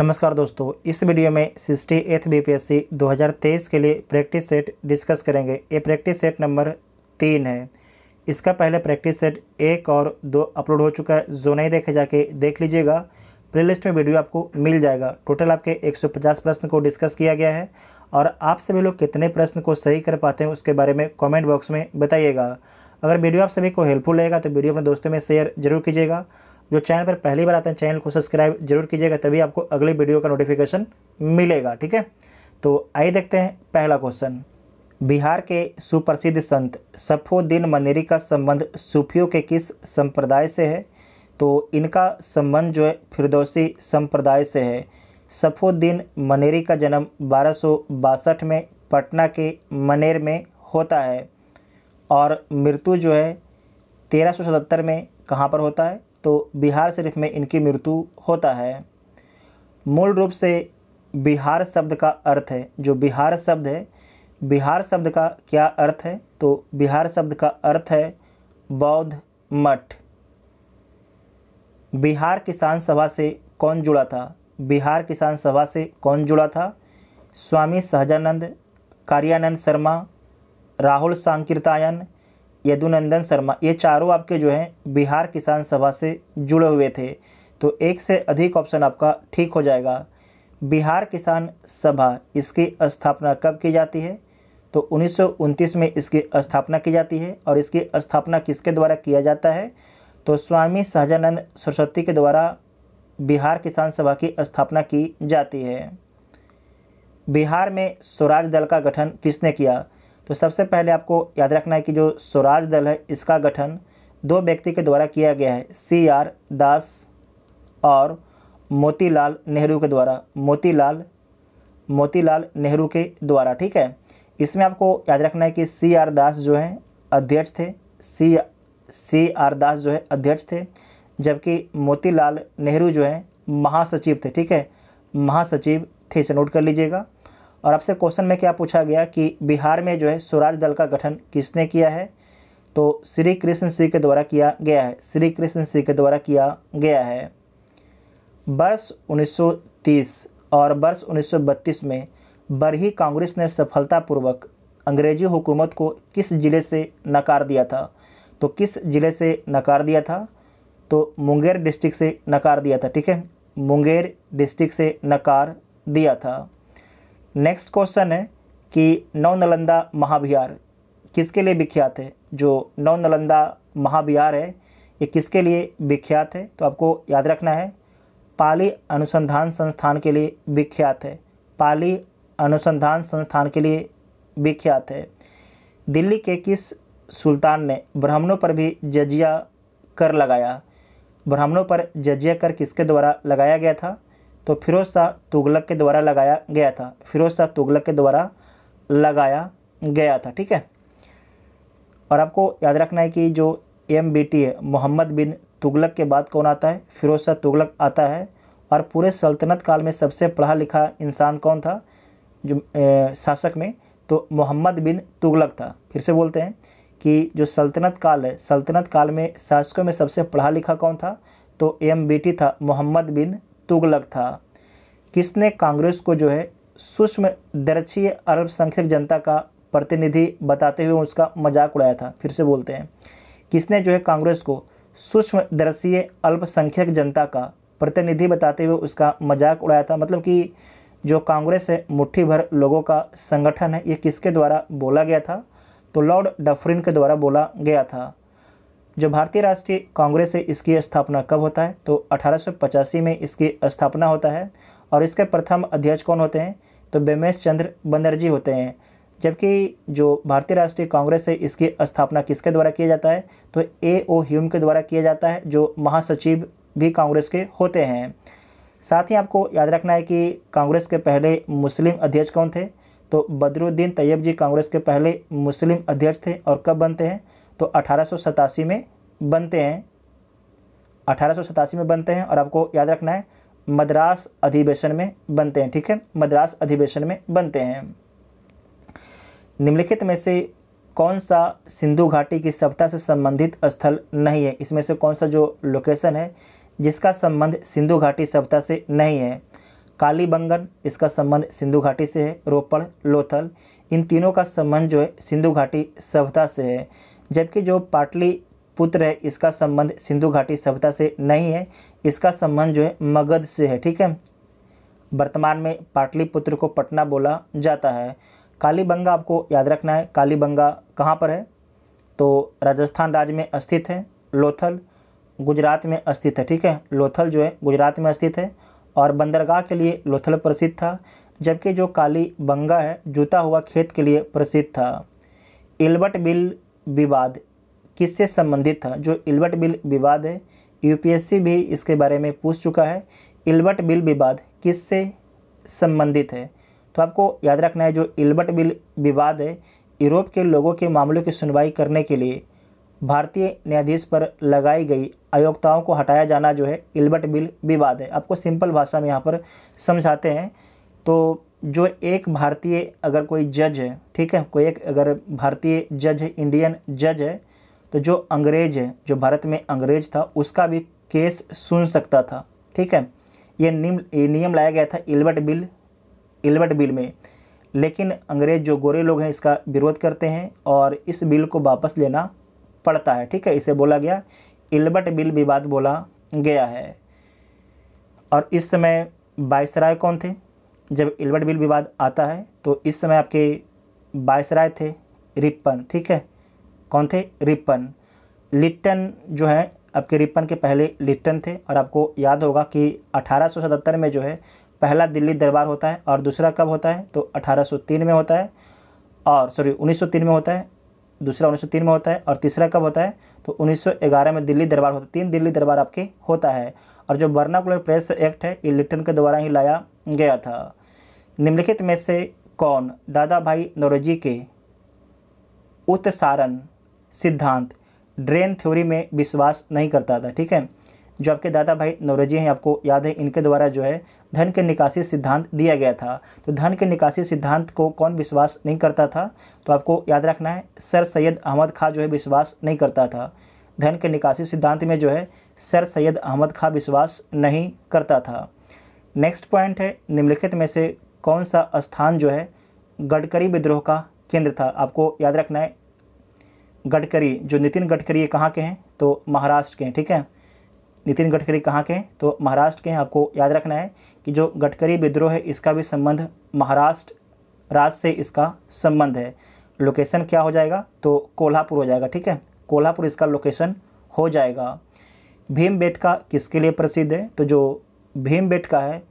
नमस्कार दोस्तों इस वीडियो में सिक्सटी एथ बी पी एस सी दो हज़ार तेईस के लिए प्रैक्टिस सेट डिस्कस करेंगे ये प्रैक्टिस सेट नंबर तीन है इसका पहले प्रैक्टिस सेट एक और दो अपलोड हो चुका है जो नहीं देखे जाके देख लीजिएगा प्लेलिस्ट में वीडियो आपको मिल जाएगा टोटल आपके 150 प्रश्न को डिस्कस किया गया है और आप सभी लोग कितने प्रश्न को सही कर पाते हैं उसके बारे में कॉमेंट बॉक्स में बताइएगा अगर वीडियो आप सभी को हेल्पफुल रहेगा तो वीडियो अपने दोस्तों में शेयर जरूर कीजिएगा जो चैनल पर पहली बार आते हैं चैनल को सब्सक्राइब जरूर कीजिएगा तभी आपको अगली वीडियो का नोटिफिकेशन मिलेगा ठीक है तो आइए देखते हैं पहला क्वेश्चन बिहार के सुप्रसिद्ध संत सफ़ोद्दीन मनेरी का संबंध सूफियों के किस संप्रदाय से है तो इनका संबंध जो है फिरदौसी संप्रदाय से है सफ़ोद्दीन मनेरी का जन्म बारह में पटना के मनेर में होता है और मृत्यु जो है 1377 में कहाँ पर होता है तो बिहार शरीफ में इनकी मृत्यु होता है मूल रूप से बिहार शब्द का अर्थ है जो बिहार शब्द है बिहार शब्द का क्या अर्थ है तो बिहार शब्द का अर्थ है बौद्ध मठ बिहार किसान सभा से कौन जुड़ा था बिहार किसान सभा से कौन जुड़ा था स्वामी सहजानंद कार्यानंद शर्मा राहुल सांकीर्तायन यदुनंदन शर्मा ये चारों आपके जो हैं बिहार किसान सभा से जुड़े हुए थे तो एक से अधिक ऑप्शन आपका ठीक हो जाएगा बिहार किसान सभा इसकी स्थापना कब की जाती है तो उन्नीस में इसकी स्थापना की जाती है और इसकी स्थापना किसके द्वारा किया जाता है तो स्वामी सहजानंद सरस्वती के द्वारा बिहार किसान सभा की स्थापना की जाती है बिहार में स्वराज दल का गठन किसने किया तो सबसे पहले आपको याद रखना है कि जो स्वराज दल है इसका गठन दो व्यक्ति के द्वारा किया गया है सी आर दास और मोतीलाल नेहरू के द्वारा मोतीलाल मोतीलाल नेहरू के द्वारा ठीक है इसमें आपको याद रखना है कि सी आर दास जो हैं अध्यक्ष थे सी सी आर दास जो है अध्यक्ष थे जबकि मोतीलाल नेहरू जो हैं महासचिव थे ठीक है महासचिव थे इसे नोट कर लीजिएगा और आपसे क्वेश्चन में क्या पूछा गया कि बिहार में जो है स्वराज दल का गठन किसने किया है तो श्री कृष्ण सिंह के द्वारा किया गया है श्री कृष्ण सिंह के द्वारा किया गया है वर्ष 1930 और वर्ष 1932 में बरही कांग्रेस ने सफलतापूर्वक अंग्रेजी हुकूमत को किस ज़िले से नकार दिया था तो किस ज़िले से नकार दिया था तो मुंगेर डिस्ट्रिक्ट से नकार दिया था ठीक है मुंगेर डिस्ट्रिक्ट से नकार दिया था नेक्स्ट क्वेश्चन है कि नवनलंदा महाविहार किसके लिए विख्यात है जो नवनलंदा महाविहार है ये किसके लिए विख्यात है तो आपको याद रखना है पाली अनुसंधान संस्थान के लिए विख्यात है पाली अनुसंधान संस्थान के लिए विख्यात है दिल्ली के किस सुल्तान ने ब्राह्मणों पर भी जजिया कर लगाया ब्राह्मणों पर जजिया कर किसके द्वारा लगाया गया था तो फिरोज शाह तुगलक के द्वारा लगाया गया था फिरोज शाह तुगलक के द्वारा लगाया गया था ठीक है और आपको याद रखना है कि जो एम बी टी है मोहम्मद बिन तुगलक के बाद कौन आता है फिरोज शाह तुगलक आता है और पूरे सल्तनत काल में सबसे पढ़ा लिखा इंसान कौन था जो ए, शासक में तो मोहम्मद बिन तुगलक था फिर से बोलते हैं कि जो सल्तनत काल है सल्तनत काल में शासकों में सबसे पढ़ा लिखा कौन था तो एम बी टी था मोहम्मद बिन तुगलक था किसने कांग्रेस को जो है सूक्ष्म दर्शीय अरब संख्यक जनता का प्रतिनिधि बताते हुए उसका मजाक उड़ाया था फिर से बोलते हैं किसने जो है कांग्रेस को सूक्ष्म दृशीय अल्पसंख्यक जनता का प्रतिनिधि बताते हुए उसका मजाक उड़ाया था मतलब कि जो कांग्रेस है मुट्ठी भर लोगों का संगठन है ये किसके द्वारा बोला गया था तो लॉर्ड डफरिन के द्वारा बोला गया था जो भारतीय राष्ट्रीय कांग्रेस है इसकी स्थापना कब होता है तो अठारह में इसकी स्थापना होता है और इसके प्रथम अध्यक्ष कौन होते हैं तो बेमेश चंद्र बनर्जी होते हैं जबकि जो भारतीय राष्ट्रीय कांग्रेस है इसकी स्थापना किसके द्वारा किया जाता है तो ए ओ ह्यूम के द्वारा किया जाता है जो महासचिव भी कांग्रेस के होते हैं साथ ही आपको याद रखना है कि कांग्रेस के पहले मुस्लिम अध्यक्ष कौन थे तो बदरुद्दीन तैयब जी कांग्रेस के पहले मुस्लिम अध्यक्ष थे और कब बनते हैं तो अठारह में बनते हैं अठारह में बनते हैं और आपको याद रखना है मद्रास अधिवेशन में बनते हैं ठीक है मद्रास अधिवेशन में बनते हैं निम्नलिखित में से कौन सा सिंधु घाटी की सभ्यता से संबंधित स्थल नहीं है इसमें से कौन सा जो लोकेशन है जिसका संबंध सिंधु घाटी सभ्यता से नहीं है कालीबंगन इसका संबंध सिंधु घाटी से है रोपड़ लोथल इन तीनों का संबंध जो है सिंधु घाटी सभ्यता से है जबकि जो पाटली पुत्र है इसका संबंध सिंधु घाटी सभ्यता से नहीं है इसका संबंध जो है मगध से है ठीक है वर्तमान में पाटलिपुत्र को पटना बोला जाता है कालीबंगा आपको याद रखना है कालीबंगा कहाँ पर है तो राजस्थान राज्य में स्थित है लोथल गुजरात में स्थित है ठीक है लोथल जो है गुजरात में स्थित है और बंदरगाह के लिए लोथल प्रसिद्ध था जबकि जो कालीबंगा है जूता हुआ खेत के लिए प्रसिद्ध था एल्बर्ट बिल विवाद किससे संबंधित था जो इल्बर्ट बिल विवाद है यूपीएससी भी इसके बारे में पूछ चुका है इल्बर्ट बिल विवाद किससे संबंधित है तो आपको याद रखना है जो इल्बर्ट बिल विवाद है यूरोप के लोगों के मामलों की सुनवाई करने के लिए भारतीय न्यायाधीश पर लगाई गई अयोग्यताओं को हटाया जाना जो है इल्बर्ट बिल विवाद है आपको सिंपल भाषा में यहाँ पर समझाते हैं तो जो एक भारतीय अगर कोई जज है ठीक है कोई एक अगर भारतीय जज है इंडियन जज है तो जो अंग्रेज है जो भारत में अंग्रेज था उसका भी केस सुन सकता था ठीक है ये नियम ये नियम लाया गया था इलबर्ट बिल इलबर्ट बिल में लेकिन अंग्रेज जो गोरे लोग हैं इसका विरोध करते हैं और इस बिल को वापस लेना पड़ता है ठीक है इसे बोला गया इलबर्ट बिल विवाद बोला गया है और इस समय बाइसराय कौन थे जब एल्बर्ट बिल विवाद आता है तो इस समय आपके बायसराय थे रिपन ठीक है कौन थे रिपन लिट्टन जो है आपके रिपन के पहले लिट्टन थे और आपको याद होगा कि 1877 में जो है पहला दिल्ली दरबार होता है और दूसरा कब होता है तो 1803 में होता है और सॉरी 1903 में होता है दूसरा 1903 में होता है और तीसरा कब होता है तो 1911 में दिल्ली दरबार होता है तीन दिल्ली दरबार आपके होता है और जो वर्नाकुलर प्रेस एक्ट है ये लिट्टन के द्वारा ही लाया गया था निम्नलिखित में से कौन दादा भाई नौरोजी के उत्सारण सिद्धांत ड्रेन थ्योरी में विश्वास नहीं करता था ठीक है जो आपके दादा भाई नौरोजी हैं आपको याद है इनके द्वारा जो है धन के निकासी सिद्धांत दिया गया था तो धन के निकासी सिद्धांत को कौन विश्वास नहीं करता था तो आपको याद रखना है सर सैयद अहमद खां जो है विश्वास नहीं करता था धन के निकासी सिद्धांत में जो है सर सैयद अहमद खां विश्वास नहीं करता था नेक्स्ट पॉइंट है निम्नलिखित में से कौन सा स्थान जो है गडकरी विद्रोह का केंद्र था आपको याद रखना है गडकरी जो नितिन गडकरी ये कहाँ के हैं तो महाराष्ट्र के हैं ठीक है नितिन गडकरी कहाँ के हैं तो महाराष्ट्र के हैं आपको याद रखना है कि जो गडकरी विद्रोह है इसका भी संबंध महाराष्ट्र राज्य से इसका संबंध है लोकेशन क्या हो जाएगा तो कोल्हापुर हो जाएगा ठीक है कोल्हापुर इसका लोकेशन हो जाएगा भीम का किसके लिए प्रसिद्ध है तो जो भीम का है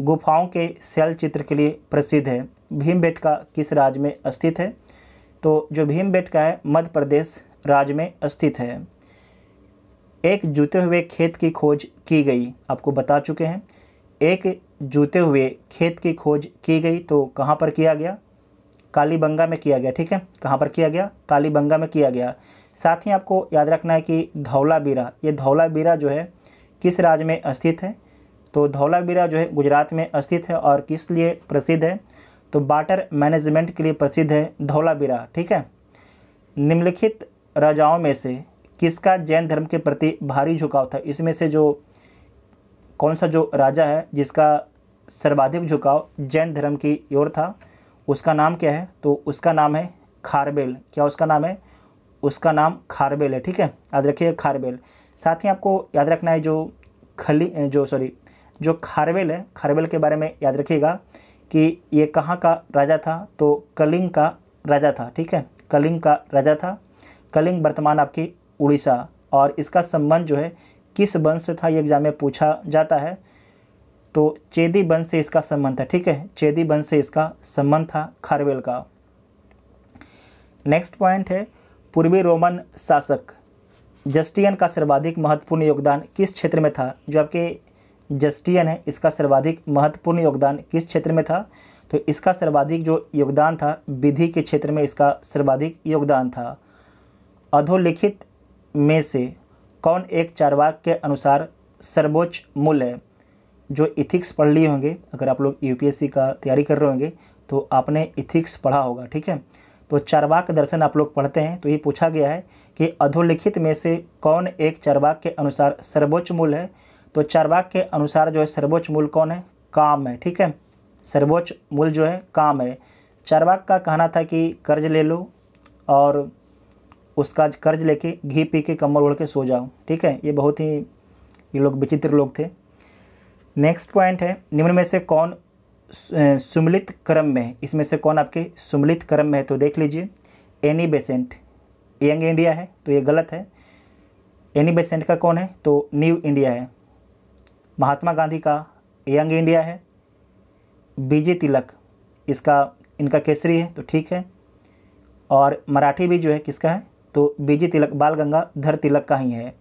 गुफाओं के शैल चित्र के लिए प्रसिद्ध है भीमबेटका किस राज्य में स्थित है तो जो भीमबेटका है मध्य प्रदेश राज्य में स्थित है एक जूते हुए खेत की खोज की गई आपको बता चुके हैं एक जूते हुए खेत की खोज की गई तो कहाँ पर किया गया कालीबंगा में किया गया ठीक है कहाँ पर किया गया कालीबंगा में किया गया साथ ही आपको याद रखना है कि धौलाबीरा ये धौलाबीरा जो है किस राज्य में स्थित है तो धौलावीरा जो है गुजरात में स्थित है और किस लिए प्रसिद्ध है तो बाटर मैनेजमेंट के लिए प्रसिद्ध है धौलावीरा ठीक है निम्नलिखित राजाओं में से किसका जैन धर्म के प्रति भारी झुकाव था इसमें से जो कौन सा जो राजा है जिसका सर्वाधिक झुकाव जैन धर्म की ओर था उसका नाम क्या है तो उसका नाम है खारबेल क्या उसका नाम है उसका नाम खारबेल है ठीक है याद रखिए खारबेल साथ ही आपको याद रखना है जो खली जो सॉरी जो खारवेल है खारवेल के बारे में याद रखिएगा कि ये कहाँ का राजा था तो कलिंग का राजा था ठीक है कलिंग का राजा था कलिंग वर्तमान आपकी उड़ीसा और इसका संबंध जो है किस वंश से था ये एग्जाम में पूछा जाता है तो चेदी वंश से इसका संबंध था ठीक है चेदी वंश से इसका संबंध था खारवेल का नेक्स्ट पॉइंट है पूर्वी रोमन शासक जस्टियन का सर्वाधिक महत्वपूर्ण योगदान किस क्षेत्र में था जो आपके जस्टियन है इसका सर्वाधिक महत्वपूर्ण योगदान किस क्षेत्र में था तो इसका सर्वाधिक जो योगदान था विधि के क्षेत्र में इसका सर्वाधिक योगदान था अधोलिखित में से कौन एक चारवाक के अनुसार सर्वोच्च मूल्य है जो इथिक्स पढ़ लिए होंगे अगर आप लोग यूपीएससी का तैयारी कर रहे होंगे तो आपने इथिक्स पढ़ा होगा ठीक है तो चारवाक दर्शन आप लोग पढ़ते हैं तो ये पूछा गया है कि अधोलिखित में से कौन एक चारवाक के अनुसार सर्वोच्च मूल्य है तो चारबाग के अनुसार जो है सर्वोच्च मूल कौन है काम है ठीक है सर्वोच्च मूल जो है काम है चारबाग का कहना था कि कर्ज ले लो और उसका कर्ज लेके घी पी के कम्बल ओढ़ के सो जाओ ठीक है ये बहुत ही ये लोग विचित्र लोग थे नेक्स्ट पॉइंट है निम्न में से कौन सुमिलित क्रम में इसमें से कौन आपके सुमिलित क्रम में है तो देख लीजिए एनी बेसेंट यंग इंडिया है तो ये गलत है एनी बेसेंट का कौन है तो न्यू इंडिया है महात्मा गांधी का यंग इंडिया है बीजे तिलक इसका इनका केसरी है तो ठीक है और मराठी भी जो है किसका है तो बीजे तिलक बाल गंगाधर तिलक का ही है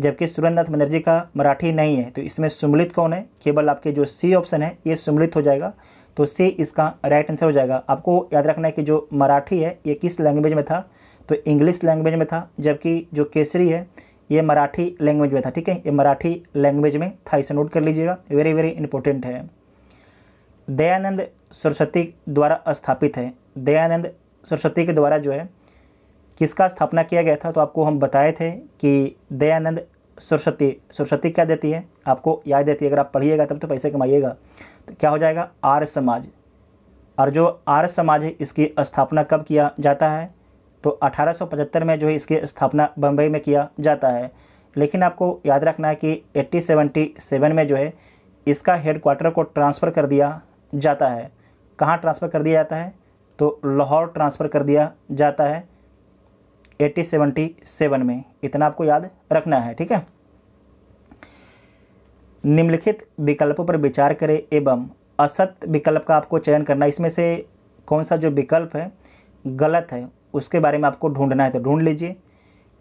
जबकि सुरेंद्रनाथ बनर्जी का मराठी नहीं है तो इसमें सुमिलित कौन है केवल आपके जो सी ऑप्शन है ये सुमिलित हो जाएगा तो सी इसका राइट आंसर हो जाएगा आपको याद रखना है कि जो मराठी है ये किस लैंग्वेज में था तो इंग्लिश लैंग्वेज में था जबकि जो केसरी है ये मराठी लैंग्वेज में था ठीक है ये मराठी लैंग्वेज में था इसे नोट कर लीजिएगा वेरी वेरी इंपॉर्टेंट है दयानंद सरस्वती द्वारा स्थापित है दयानंद सरस्वती के द्वारा जो है किसका स्थापना किया गया था तो आपको हम बताए थे कि दयानंद सरस्वती सरस्वती क्या देती है आपको याद देती है अगर आप पढ़िएगा तब तो पैसे कमाइएगा तो क्या हो जाएगा आर्य समाज और जो आर्य समाज है इसकी स्थापना कब किया जाता है तो 1875 में जो है इसकी स्थापना बम्बई में किया जाता है लेकिन आपको याद रखना है कि 1877 में जो है इसका हेड क्वार्टर को ट्रांसफ़र कर दिया जाता है कहाँ ट्रांसफ़र कर दिया जाता है तो लाहौर ट्रांसफ़र कर दिया जाता है 1877 में इतना आपको याद रखना है ठीक है निम्नलिखित विकल्पों पर विचार करें एवं असत विकल्प का आपको चयन करना इसमें से कौन सा जो विकल्प है गलत है उसके बारे में आपको ढूंढना है तो ढूंढ लीजिए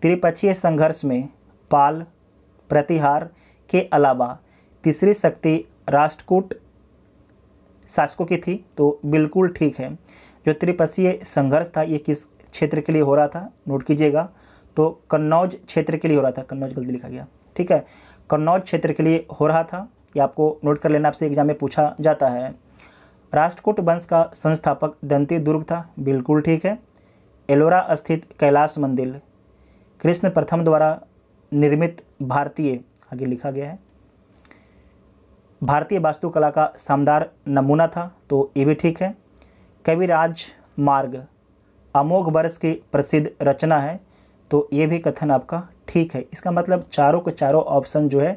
त्रिपक्षीय संघर्ष में पाल प्रतिहार के अलावा तीसरी शक्ति राष्ट्रकूट शासकों की थी तो बिल्कुल ठीक है जो त्रिपक्षीय संघर्ष था ये किस क्षेत्र के लिए हो रहा था नोट कीजिएगा तो कन्नौज क्षेत्र के लिए हो रहा था कन्नौज गलती लिखा गया ठीक है कन्नौज क्षेत्र के लिए हो रहा था ये आपको नोट कर लेना आपसे एग्जाम में पूछा जाता है राष्ट्रकूट वंश का संस्थापक दंती दुर्ग था बिल्कुल ठीक है एलोरा स्थित कैलाश मंदिर कृष्ण प्रथम द्वारा निर्मित भारतीय आगे लिखा गया है भारतीय वास्तुकला का शानदार नमूना था तो ये भी ठीक है कविराज मार्ग अमोघ वर्ष की प्रसिद्ध रचना है तो ये भी कथन आपका ठीक है इसका मतलब चारों के चारों ऑप्शन जो है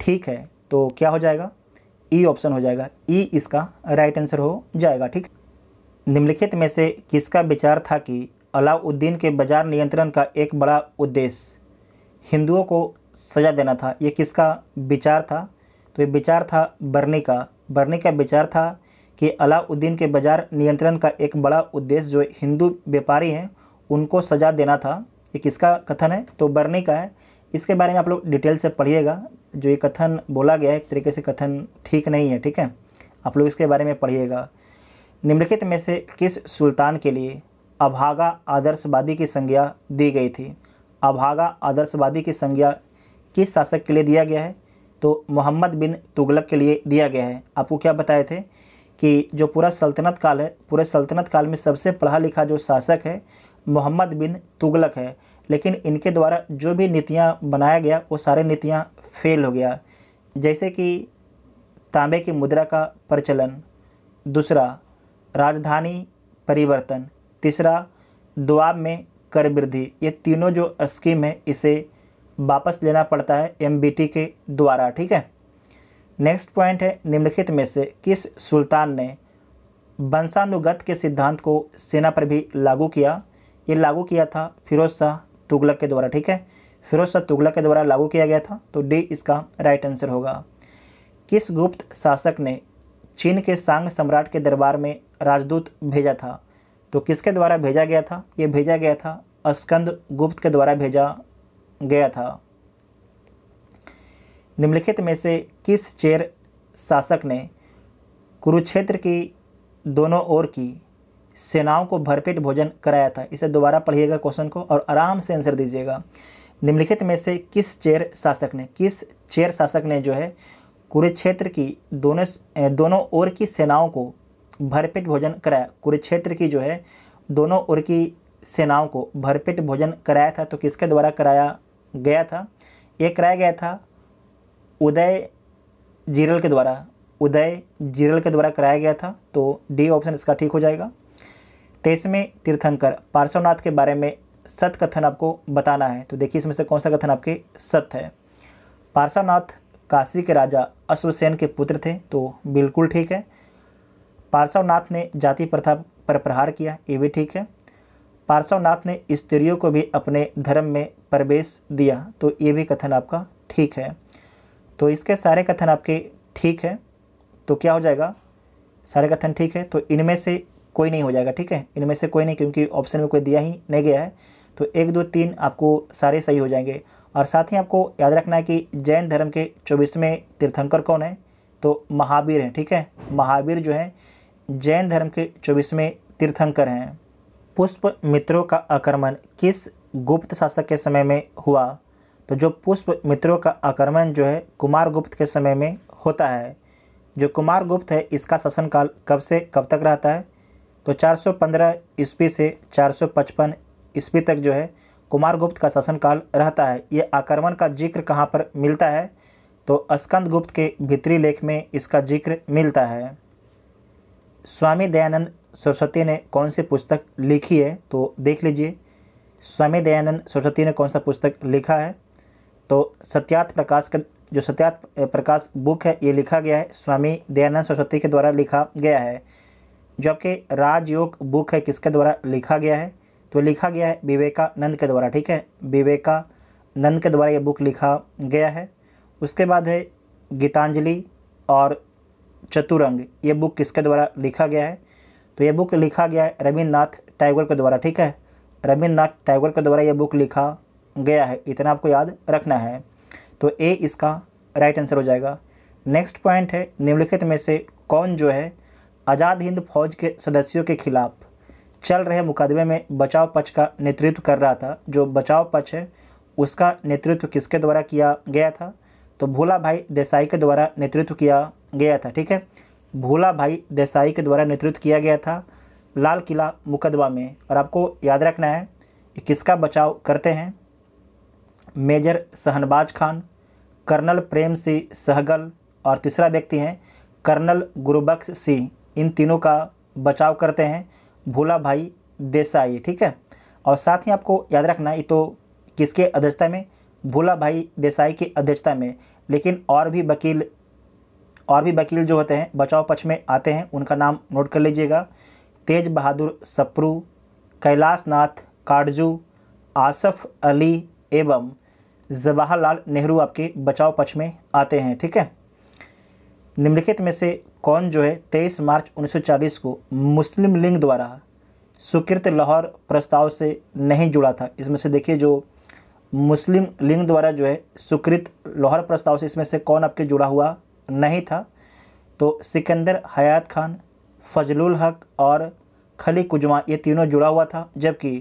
ठीक है तो क्या हो जाएगा ई e ऑप्शन हो जाएगा ई e इसका राइट आंसर हो जाएगा ठीक निम्नलिखित में से किसका विचार था कि अलाउद्दीन के बाजार नियंत्रण का एक बड़ा उद्देश्य हिंदुओं को सज़ा देना था ये किसका विचार था तो ये विचार था बर्नी का बर्नी का विचार था कि अलाउद्दीन के बाजार नियंत्रण का एक बड़ा उद्देश्य जो हिंदू व्यापारी हैं उनको सज़ा देना था ये किसका कथन है तो बर्नी का है इसके बारे में आप लोग डिटेल से पढ़िएगा जो ये कथन बोला गया है एक तरीके से कथन ठीक नहीं है ठीक है आप लोग इसके बारे में पढ़िएगा निम्नलिखित में से किस सुल्तान के लिए अभागा आदर्शवादी की संज्ञा दी गई थी अभागा आदर्शवादी की संज्ञा किस शासक के लिए दिया गया है तो मोहम्मद बिन तुगलक के लिए दिया गया है आपको क्या बताए थे कि जो पूरा सल्तनत काल है पूरे सल्तनत काल में सबसे पढ़ा लिखा जो शासक है मोहम्मद बिन तुगलक है लेकिन इनके द्वारा जो भी नीतियाँ बनाया गया वो सारे नीतियाँ फेल हो गया जैसे कि तांबे की मुद्रा का प्रचलन दूसरा राजधानी परिवर्तन तीसरा दुआब में कर वृद्धि ये तीनों जो स्कीम है इसे वापस लेना पड़ता है एमबीटी के द्वारा ठीक है नेक्स्ट पॉइंट है निम्नलिखित में से किस सुल्तान ने वंशानुगत के सिद्धांत को सेना पर भी लागू किया ये लागू किया था फिरोज शाह तुगलक के द्वारा ठीक है फिरोज शाह तुगलक के द्वारा लागू किया गया था तो डी इसका राइट आंसर होगा किस गुप्त शासक ने चीन के सांग सम्राट के दरबार में राजदूत भेजा था तो किसके द्वारा भेजा गया था ये भेजा गया था अस्कंद गुप्त के द्वारा भेजा गया था निम्नलिखित में से किस चेर शासक ने कुरुक्षेत्र की दोनों ओर की सेनाओं को भरपेट भोजन कराया था इसे दोबारा पढ़िएगा क्वेश्चन को और आराम से आंसर दीजिएगा निम्नलिखित में से किस चेर शासक ने किस चेर शासक ने जो है कुरुक्षेत्र की दोनों दोनों ओर की सेनाओं को भरपेट भोजन कराया कुरुक्षेत्र की जो है दोनों ओर की सेनाओं को भरपेट भोजन कराया था तो किसके द्वारा कराया गया था ये कराया गया था उदय जीरल के द्वारा उदय जीरल के द्वारा कराया गया था तो डी ऑप्शन इसका ठीक हो जाएगा में तीर्थंकर पार्श्वनाथ के बारे में सत कथन आपको बताना है तो देखिए इसमें से कौन सा कथन आपके सत्य है पार्श्वनाथ काशी के राजा अश्वसेन के पुत्र थे तो बिल्कुल ठीक है पार्श्वनाथ ने जाति प्रथा पर प्रहार किया ये भी ठीक है पार्श्वनाथ ने स्त्रियों को भी अपने धर्म में प्रवेश दिया तो ये भी कथन आपका ठीक है तो इसके सारे कथन आपके ठीक है तो क्या हो जाएगा सारे कथन ठीक है तो इनमें से कोई नहीं हो जाएगा ठीक है इनमें से कोई नहीं क्योंकि ऑप्शन में कोई दिया ही नहीं गया है तो एक दो तीन आपको सारे सही हो जाएंगे और साथ ही आपको याद रखना है कि जैन धर्म के चौबीसवें तीर्थंकर कौन है तो महावीर हैं ठीक है महावीर जो हैं जैन धर्म के चौबीसवें तीर्थंकर हैं पुष्प मित्रों का आक्रमण किस गुप्त शासक के समय में हुआ तो जो पुष्प मित्रों का आक्रमण जो है कुमार गुप्त के समय में होता है जो कुमार गुप्त है इसका शासनकाल कब से कब तक रहता है तो 415 ईस्वी से 455 ईस्वी तक जो है कुमार गुप्त का शासनकाल रहता है ये आक्रमण का जिक्र कहाँ पर मिलता है तो स्कंद गुप्त के भित्री लेख में इसका जिक्र मिलता है स्वामी दयानंद सरस्वती ने कौन सी पुस्तक लिखी है तो देख लीजिए स्वामी दयानंद सरस्वती ने कौन सा पुस्तक लिखा है तो सत्यात प्रकाश का जो सत्यात प्रकाश बुक है ये लिखा गया है स्वामी दयानंद सरस्वती के द्वारा लिखा गया है जबकि राजयोग बुक है किसके द्वारा लिखा गया है तो लिखा गया है विवेकानंद के द्वारा ठीक है विवेकानंद के द्वारा ये बुक लिखा गया है उसके बाद है गीतांजलि और चतुरंग ये बुक किसके द्वारा लिखा गया है तो ये बुक लिखा गया है रविन्द्रनाथ टैगोर के द्वारा ठीक है रविन्द्रनाथ टैगोर के द्वारा ये बुक लिखा गया है इतना आपको याद रखना है तो ए इसका राइट आंसर हो जाएगा नेक्स्ट पॉइंट है निम्नलिखित में से कौन जो है आज़ाद हिंद फौज के सदस्यों के खिलाफ चल रहे मुकदमे में बचाव पक्ष का नेतृत्व कर रहा था जो बचाव पक्ष है उसका नेतृत्व किसके द्वारा किया गया था तो भोला भाई देसाई के द्वारा नेतृत्व किया गया था ठीक है भोला भाई देसाई के द्वारा नेतृत्व किया गया था लाल किला मुकदमा में और आपको याद रखना है कि किसका बचाव करते हैं मेजर सहनबाज खान कर्नल प्रेम सिंह सहगल और तीसरा व्यक्ति हैं कर्नल गुरुबख्श सिंह इन तीनों का बचाव करते हैं भोला भाई देसाई ठीक है और साथ ही आपको याद रखना ये तो किसके अध्यक्षता में भोला भाई देसाई की अध्यक्षता में लेकिन और भी वकील और भी वकील जो होते हैं बचाव पक्ष में आते हैं उनका नाम नोट कर लीजिएगा तेज बहादुर सप्रू कैलाश नाथ काटजू आसफ अली एवं जवाहरलाल नेहरू आपके बचाव पक्ष में आते हैं ठीक है निम्नलिखित में से कौन जो है 23 मार्च 1940 को मुस्लिम लिंग द्वारा स्वीकृत लाहौर प्रस्ताव से नहीं जुड़ा था इसमें से देखिए जो मुस्लिम लिंग द्वारा जो है स्वीकृत लाहौर प्रस्ताव से इसमें से कौन आपके जुड़ा हुआ नहीं था तो सिकंदर हयात खान फजलुल हक और खली कुजमा ये तीनों जुड़ा हुआ था जबकि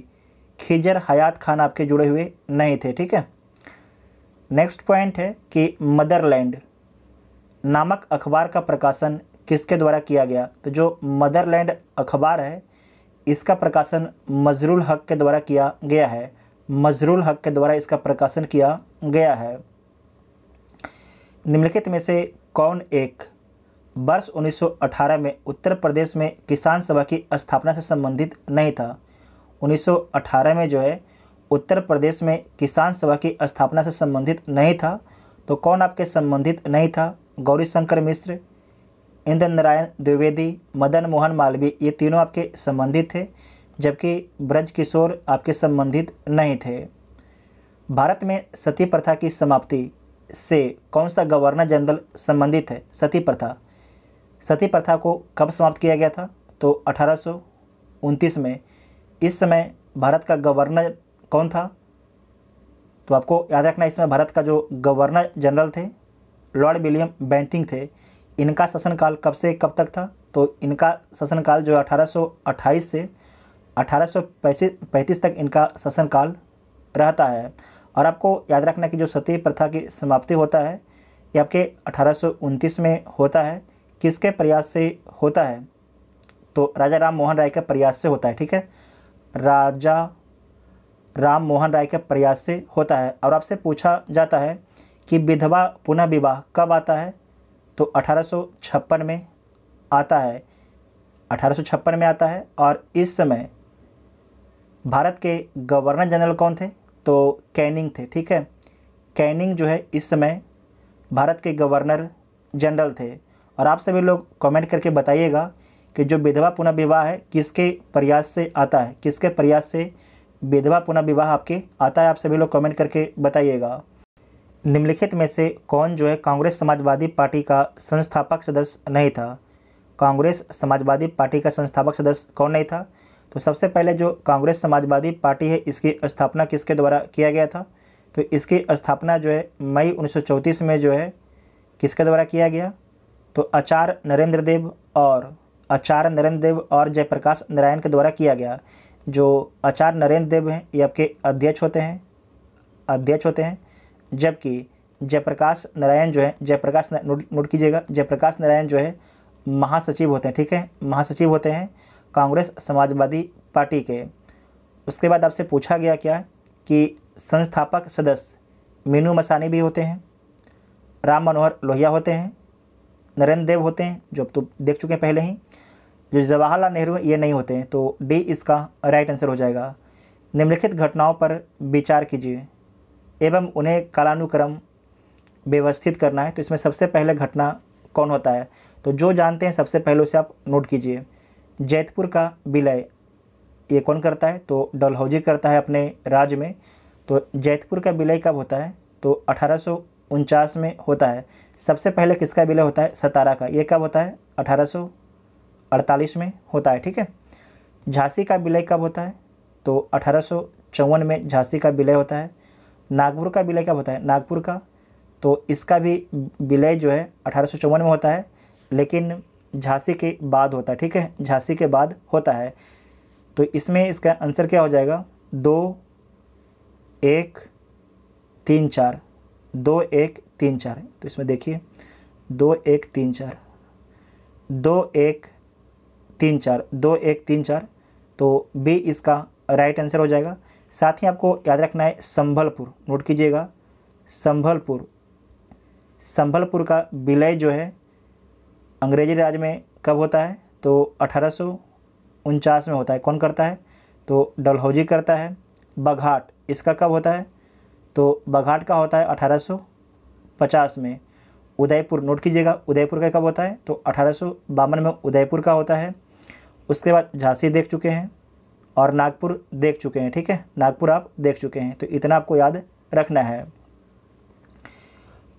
खिजर हयात खान आपके जुड़े हुए नहीं थे ठीक है नेक्स्ट पॉइंट है कि मदरलैंड नामक अखबार का प्रकाशन किसके द्वारा किया गया तो जो मदरलैंड अखबार है इसका प्रकाशन मजरुल हक के द्वारा किया गया है मजरुल हक के द्वारा इसका प्रकाशन किया गया है निम्नलिखित में से कौन एक वर्ष 1918 में उत्तर प्रदेश में किसान सभा की स्थापना से संबंधित नहीं था 1918 में जो है उत्तर प्रदेश में किसान सभा की स्थापना से संबंधित नहीं था तो कौन आपके संबंधित नहीं था गौरी शंकर मिश्र इंद्र नारायण द्विवेदी मदन मोहन मालवीय ये तीनों आपके संबंधित थे जबकि ब्रज किशोर आपके संबंधित नहीं थे भारत में सती प्रथा की समाप्ति से कौन सा गवर्नर जनरल संबंधित है सती प्रथा सती प्रथा को कब समाप्त किया गया था तो अठारह में इस समय भारत का गवर्नर कौन था तो आपको याद रखना इसमें भारत का जो गवर्नर जनरल थे लॉर्ड विलियम बैंटिंग थे इनका शासनकाल कब से कब तक था तो इनका शासनकाल जो 1828 से अठारह तक इनका शासनकाल रहता है और आपको याद रखना कि जो सती प्रथा की समाप्ति होता है ये आपके अठारह में होता है किसके प्रयास से होता है तो राजा राम मोहन राय के प्रयास से होता है ठीक है राजा राम मोहन राय के प्रयास से होता है और आपसे पूछा जाता है कि विधवा पुनः विवाह कब आता है तो अठारह में आता है अठारह में आता है और इस समय भारत के गवर्नर जनरल कौन थे तो कैनिंग थे ठीक है कैनिंग जो है इस समय भारत के गवर्नर जनरल थे और आप सभी लोग कमेंट करके बताइएगा कि जो विधवा पुनः विवाह है किसके प्रयास से आता है किसके प्रयास से विधवा पुनः विवाह आपके आता है आप सभी लोग कमेंट करके बताइएगा निम्नलिखित में से कौन जो है कांग्रेस समाजवादी पार्टी का संस्थापक सदस्य नहीं था कांग्रेस समाजवादी पार्टी का संस्थापक सदस्य कौन नहीं था तो सबसे पहले जो कांग्रेस समाजवादी पार्टी है इसकी स्थापना किसके द्वारा किया गया था तो इसकी स्थापना जो है मई उन्नीस में जो है किसके द्वारा किया गया तो आचार्य नरेंद्र देव और आचार्य नरेंद्र देव और जयप्रकाश नारायण के द्वारा किया गया जो आचार्य नरेंद्र देव हैं ये आपके अध्यक्ष होते हैं अध्यक्ष होते हैं जबकि जयप्रकाश नारायण जो है जयप्रकाश नोट नोट कीजिएगा जयप्रकाश नारायण जो है महासचिव होते हैं ठीक है महासचिव होते हैं कांग्रेस समाजवादी पार्टी के उसके बाद आपसे पूछा गया क्या कि संस्थापक सदस्य मीनू मसानी भी होते हैं राम मनोहर लोहिया होते हैं नरेंद्र देव होते हैं जो अब तो देख चुके हैं पहले ही जो जवाहरलाल नेहरू ये नहीं होते हैं तो डी इसका राइट आंसर हो जाएगा निम्नलिखित घटनाओं पर विचार कीजिए एवं उन्हें कालानुक्रम व्यवस्थित करना है तो इसमें सबसे पहले घटना कौन होता है तो जो जानते हैं सबसे पहले उसे आप नोट कीजिए जैतपुर का विलय ये कौन करता है तो डलहौजी करता है अपने राज्य में तो जैतपुर का विलय कब होता है तो अठारह में होता है सबसे पहले किसका विलय होता है सतारा का ये कब होता है अठारह में होता है ठीक है झांसी का विलय कब होता है तो अठारह में झांसी का विलय होता है नागपुर का विलय कब होता है नागपुर का तो इसका भी विलय जो है अठारह में होता है लेकिन झांसी के बाद होता है ठीक है झांसी के बाद होता है तो इसमें इसका आंसर क्या हो जाएगा दो एक तीन चार दो एक तीन चार तो इसमें देखिए दो एक तीन चार दो एक तीन चार दो एक तीन चार तो बी इसका राइट आंसर हो जाएगा साथ ही आपको याद रखना है संभलपुर नोट कीजिएगा संभलपुर संभलपुर का विलय जो है अंग्रेजी राज में कब होता है तो अठारह में होता है कौन करता है तो डलहौजी करता है बघाट इसका कब होता है तो बघाट का होता है 1850 में उदयपुर नोट कीजिएगा उदयपुर का कब होता है तो अठारह में उदयपुर का होता है उसके बाद झांसी देख चुके हैं और नागपुर देख चुके हैं ठीक है नागपुर आप देख चुके हैं तो इतना आपको याद रखना है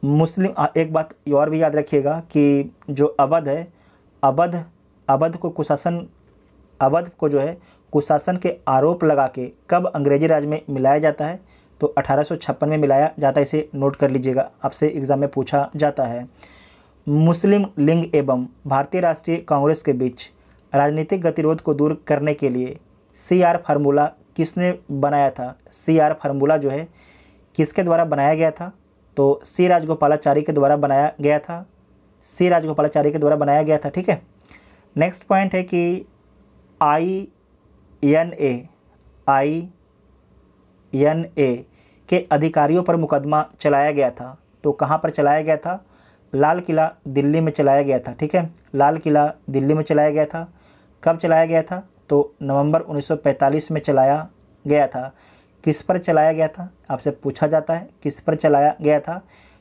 मुस्लिम एक बात और भी याद रखिएगा कि जो अवध है अवध अवध को कुशासन अवध को जो है कुशासन के आरोप लगा के कब अंग्रेजी राज में मिलाया जाता है तो अठारह में मिलाया जाता है इसे नोट कर लीजिएगा आपसे एग्ज़ाम में पूछा जाता है मुस्लिम लिंग एवं भारतीय राष्ट्रीय कांग्रेस के बीच राजनीतिक गतिरोध को दूर करने के लिए सी आर फार्मूला किसने बनाया था सी आर फार्मूला जो है किसके द्वारा बनाया गया था तो सी राजगोपालाचारी के द्वारा बनाया गया था सी राजगोपालाचारी के द्वारा बनाया गया था ठीक है नेक्स्ट पॉइंट है कि I N A I N A के अधिकारियों पर मुकदमा चलाया गया था तो कहाँ पर चलाया गया था लाल किला दिल्ली में चलाया गया था ठीक है लाल किला दिल्ली में चलाया गया था कब चलाया गया था तो नवंबर 1945 में चलाया गया था किस पर चलाया गया था आपसे पूछा जाता है किस पर चलाया गया था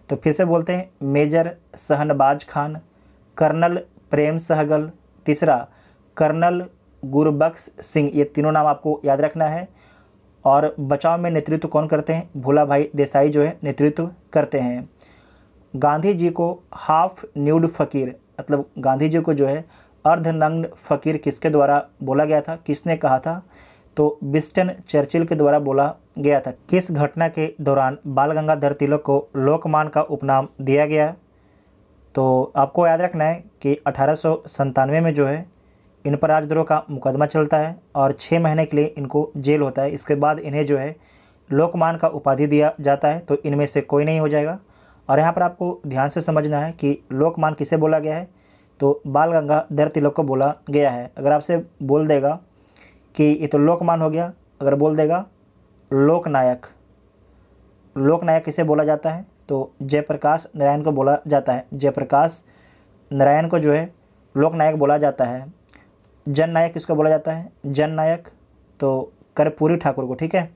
तो फिर से बोलते हैं मेजर सहनबाज खान कर्नल प्रेम सहगल तीसरा कर्नल गुरबख्श सिंह ये तीनों नाम आपको याद रखना है और बचाव में नेतृत्व कौन करते हैं भोला भाई देसाई जो है नेतृत्व करते हैं गांधी जी को हाफ न्यूड फ़कीर मतलब गांधी जी को जो है अर्धनग्न फ़कीर किसके द्वारा बोला गया था किसने कहा था तो बिस्टन चर्चिल के द्वारा बोला गया था किस घटना के दौरान बाल गंगाधर तिलक को लोकमान का उपनाम दिया गया तो आपको याद रखना है कि अठारह में जो है इन पर राजद्रोह का मुकदमा चलता है और छः महीने के लिए इनको जेल होता है इसके बाद इन्हें जो है लोकमान का उपाधि दिया जाता है तो इनमें से कोई नहीं हो जाएगा और यहाँ पर आपको ध्यान से समझना है कि लोकमान किसे बोला गया है तो बाल गंगाधर तिलक को बोला गया है अगर आपसे बोल देगा कि ये तो लोकमान हो गया अगर बोल देगा लोकनायक लोकनायक किसे बोला जाता है तो जयप्रकाश नारायण को बोला जाता है जयप्रकाश नारायण को जो है लोकनायक बोला जाता है जननायक किसको बोला जाता है जननायक तो कर्पूरी ठाकुर को ठीक है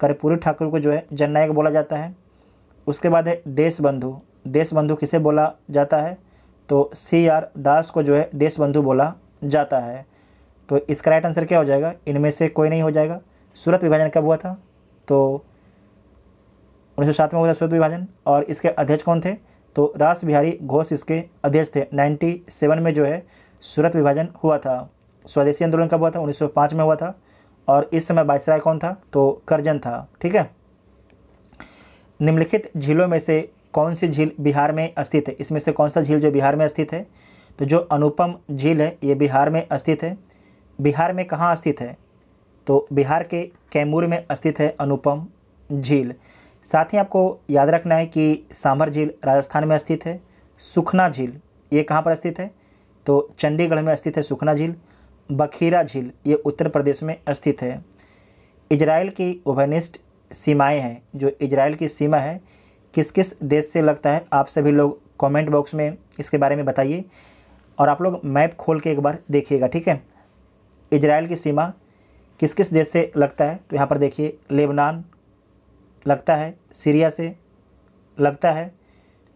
कर्पूरी ठाकुर को जो है जननायक बोला जाता है उसके बाद है देशबंधु देशबंधु किसे बोला जाता है तो सी आर दास को जो है देशबंधु बोला जाता है तो इसका राइट आंसर क्या हो जाएगा इनमें से कोई नहीं हो जाएगा सूरत विभाजन कब हुआ था तो उन्नीस सौ सात में हुआ था सूरत विभाजन और इसके अध्यक्ष कौन थे तो रास बिहारी घोष इसके अध्यक्ष थे नाइन्टी सेवन में जो है सूरत विभाजन हुआ था स्वदेशी आंदोलन कब हुआ था उन्नीस सौ पाँच में हुआ था और इस समय वायसराय कौन था तो करजन था ठीक है निम्नलिखित झीलों में से कौन सी झील बिहार में स्थित है इसमें से कौन सा झील जो बिहार में स्थित है तो जो अनुपम झील है ये बिहार में स्थित है बिहार में कहाँ स्थित है तो बिहार के कैमूर में स्थित है अनुपम झील साथ ही आपको याद रखना है कि सांभर झील राजस्थान में स्थित है सुखना झील ये कहाँ पर स्थित है तो चंडीगढ़ में स्थित है सुखना झील बखीरा झील ये उत्तर प्रदेश में स्थित है इजराइल की उभयनिष्ठ सीमाएं हैं जो इजराइल की सीमा है किस किस देश से लगता है आप सभी लोग कमेंट बॉक्स में इसके बारे में बताइए और आप लोग मैप खोल के एक बार देखिएगा ठीक है इसराइल की सीमा किस किस देश से लगता है तो यहाँ पर देखिए लेबनान लगता है सीरिया से लगता है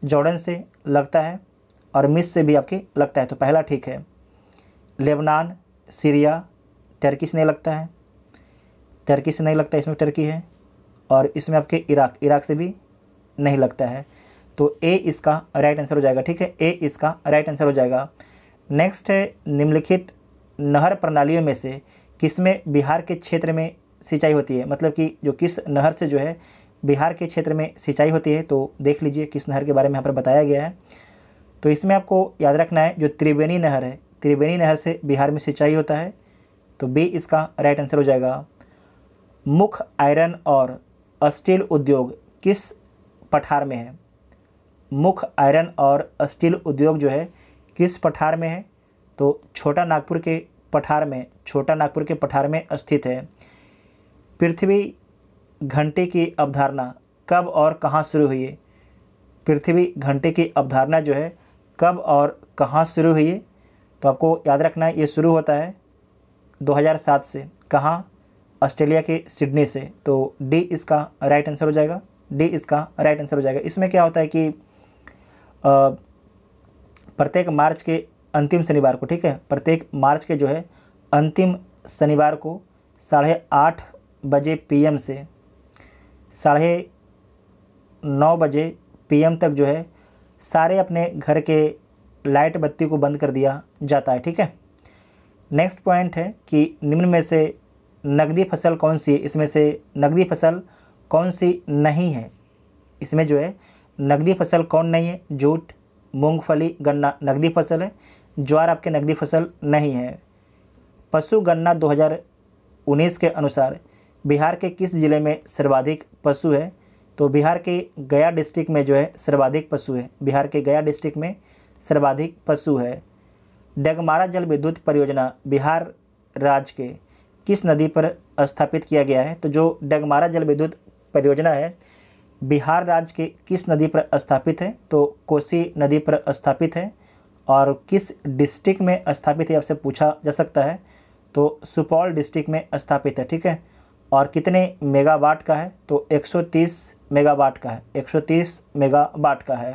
जॉर्डन से लगता है और मिस से भी आपके लगता है तो पहला ठीक है लेबनान सीरिया टर्की से नहीं लगता है टर्की से नहीं लगता इसमें टर्की है और इसमें आपके इराक इराक से भी नहीं लगता है तो ए इसका राइट आंसर हो जाएगा ठीक है ए इसका राइट आंसर हो जाएगा नेक्स्ट है निम्नलिखित नहर प्रणालियों में से किसमें बिहार के क्षेत्र में सिंचाई होती है मतलब कि जो किस नहर से जो है बिहार के क्षेत्र में सिंचाई होती है तो देख लीजिए किस नहर के बारे में यहाँ पर बताया गया है तो इसमें आपको याद रखना है जो त्रिवेणी नहर है त्रिवेणी नहर से बिहार में सिंचाई होता है तो बी इसका राइट आंसर हो जाएगा मुख्य आयरन और स्टील उद्योग किस पठार में है मुख्य आयरन और स्टील उद्योग जो है किस पठार में है तो छोटा नागपुर के पठार में छोटा नागपुर के पठार में स्थित है पृथ्वी घंटे की अवधारणा कब और कहाँ शुरू हुई पृथ्वी घंटे की अवधारणा जो है कब और कहाँ शुरू हुई तो आपको याद रखना है ये शुरू होता है 2007 से कहाँ ऑस्ट्रेलिया के सिडनी से तो डी इसका राइट आंसर हो जाएगा डी इसका राइट आंसर हो जाएगा इसमें क्या होता है कि प्रत्येक मार्च के अंतिम शनिवार को ठीक है प्रत्येक मार्च के जो है अंतिम शनिवार को साढ़े आठ बजे पीएम से साढ़े नौ बजे पीएम तक जो है सारे अपने घर के लाइट बत्ती को बंद कर दिया जाता है ठीक है नेक्स्ट पॉइंट है कि निम्न में से नकदी फसल कौन सी है इसमें से नकदी फसल कौन सी नहीं है इसमें जो है नकदी फसल कौन नहीं है जूट मूंगफली गन्ना नकदी फसल है ज्वार आपके नकदी फसल नहीं है पशु गणना 2019 के अनुसार बिहार के किस ज़िले में सर्वाधिक पशु है तो बिहार के गया डिस्ट्रिक्ट में जो है सर्वाधिक पशु है बिहार के गया डिस्ट्रिक्ट में सर्वाधिक पशु है डगमारा जल विद्युत परियोजना बिहार राज्य के किस नदी पर स्थापित किया गया है तो जो डगमारा जल विद्युत परियोजना है बिहार राज्य के किस नदी पर स्थापित है तो कोसी नदी पर स्थापित है और किस डिस्ट्रिक्ट में स्थापित है आपसे पूछा जा सकता है तो सुपौल डिस्ट्रिक्ट में स्थापित है ठीक है और कितने मेगावाट का है तो 130 मेगावाट का है 130 मेगावाट का है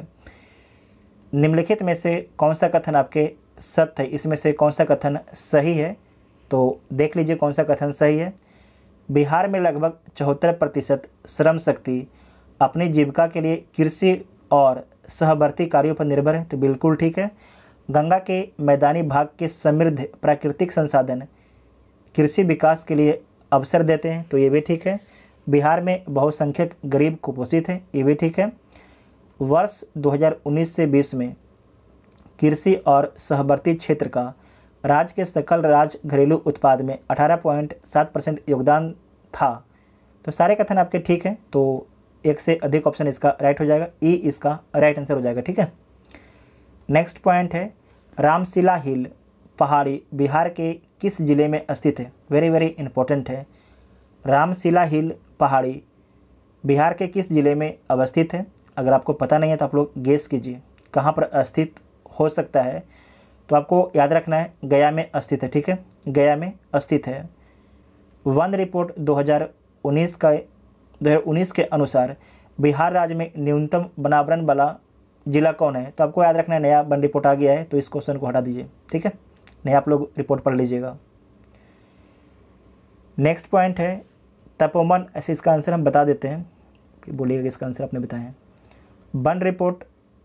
निम्नलिखित में से कौन सा कथन आपके सत्य है इसमें से कौन सा कथन सही है तो देख लीजिए कौन सा कथन सही है बिहार में लगभग चौहत्तर प्रतिशत श्रम शक्ति अपनी जीविका के लिए कृषि और सहवर्ती कार्यों पर निर्भर है तो बिल्कुल ठीक है गंगा के मैदानी भाग के समृद्ध प्राकृतिक संसाधन कृषि विकास के लिए अवसर देते हैं तो ये भी ठीक है बिहार में बहुसंख्यक गरीब कुपोषित हैं ये भी ठीक है वर्ष 2019 से 20 में कृषि और सहवर्ती क्षेत्र का राज्य के सकल राज्य घरेलू उत्पाद में 18.7 परसेंट योगदान था तो सारे कथन आपके ठीक हैं तो एक से अधिक ऑप्शन इसका राइट हो जाएगा ई e इसका राइट आंसर हो जाएगा ठीक है नेक्स्ट पॉइंट है रामशिला हिल पहाड़ी बिहार के किस ज़िले में स्थित है वेरी वेरी इंपॉर्टेंट है रामशिला हिल पहाड़ी बिहार के किस ज़िले में अवस्थित है अगर आपको पता नहीं है तो आप लोग गेस कीजिए कहाँ पर स्थित हो सकता है तो आपको याद रखना है गया में स्थित है ठीक है गया में स्थित है वन रिपोर्ट 2019 का 2019 के अनुसार बिहार राज्य में न्यूनतम बनावरण वाला जिला कौन है तो आपको याद रखना है नया बन रिपोर्ट आ गया है तो इस क्वेश्चन को हटा दीजिए ठीक है नया आप लोग रिपोर्ट पढ़ लीजिएगा नेक्स्ट पॉइंट है तपोमन ऐसे इसका आंसर हम बता देते हैं कि बोलिएगा इसका आंसर आपने बताया बन रिपोर्ट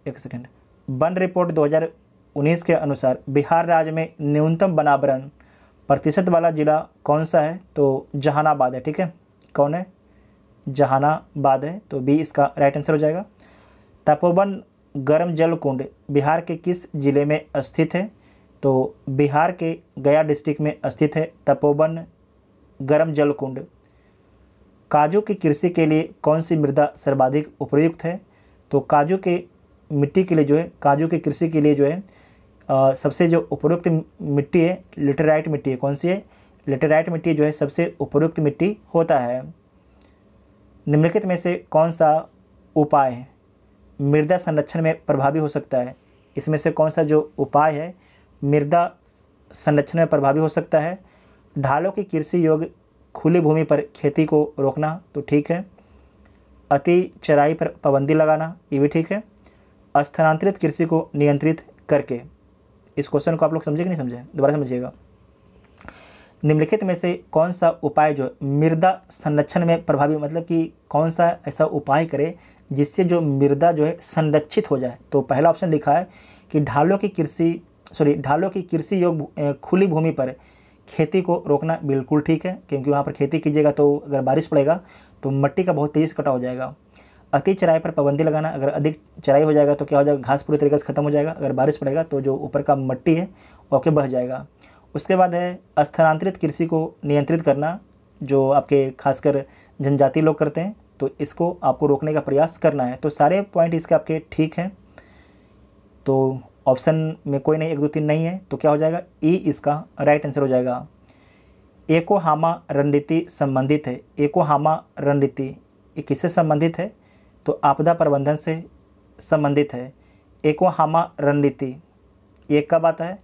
एक सेकेंड बन रिपोर्ट उन्नीस के अनुसार बिहार राज्य में न्यूनतम बनावरण प्रतिशत वाला ज़िला कौन सा है तो जहानाबाद है ठीक है कौन है जहानाबाद है तो बी इसका राइट आंसर हो जाएगा तपोवन गर्म जल कुंड बिहार के किस जिले में स्थित है तो बिहार के गया डिस्ट्रिक्ट में स्थित है तपोवन गर्म जल कुंड काजू की कृषि के लिए कौन सी मृदा सर्वाधिक उपयुक्त है तो काजू के मिट्टी के लिए जो है काजू की कृषि के लिए जो है आ, सबसे जो उपयुक्त मिट्टी है लिटेराइट मिट्टी है कौन सी है लेटेराइट मिट्टी जो है सबसे उपयुक्त मिट्टी होता है निम्नलिखित में से कौन सा उपाय है मृदा संरक्षण में प्रभावी हो सकता है इसमें से कौन सा जो उपाय है मृदा संरक्षण में प्रभावी हो सकता है ढालों की कृषि योग्य खुली भूमि पर खेती को रोकना तो ठीक है अति चराई पर पाबंदी लगाना ये भी ठीक है स्थानांतरित कृषि को नियंत्रित करके इस क्वेश्चन को आप लोग समझे कि नहीं समझे दोबारा समझिएगा निम्नलिखित में से कौन सा उपाय जो मृदा संरक्षण में प्रभावी मतलब कि कौन सा ऐसा उपाय करे जिससे जो मृदा जो है संरक्षित हो जाए तो पहला ऑप्शन लिखा है कि ढालों की कृषि सॉरी ढालों की कृषि योग खुली भूमि पर खेती को रोकना बिल्कुल ठीक है क्योंकि वहाँ पर खेती कीजिएगा तो अगर बारिश पड़ेगा तो मट्टी का बहुत तेज़ कटा हो जाएगा अति चराई पर पाबंदी लगाना अगर अधिक चराई हो जाएगा तो क्या हो जाएगा घास पूरी तरीके से खत्म हो जाएगा अगर बारिश पड़ेगा तो जो ऊपर का मट्टी है वो आपके बह जाएगा उसके बाद है स्थानांतरित कृषि को नियंत्रित करना जो आपके खासकर जनजाति लोग करते हैं तो इसको आपको रोकने का प्रयास करना है तो सारे पॉइंट इसके आपके ठीक हैं तो ऑप्शन में कोई नहीं एक दो तीन नहीं है तो क्या हो जाएगा ई e इसका राइट आंसर हो जाएगा एको हामा रणनीति संबंधित है एको हामा रणनीति ये किससे संबंधित है तो आपदा प्रबंधन से संबंधित है एको हामा रणनीति एक का बात है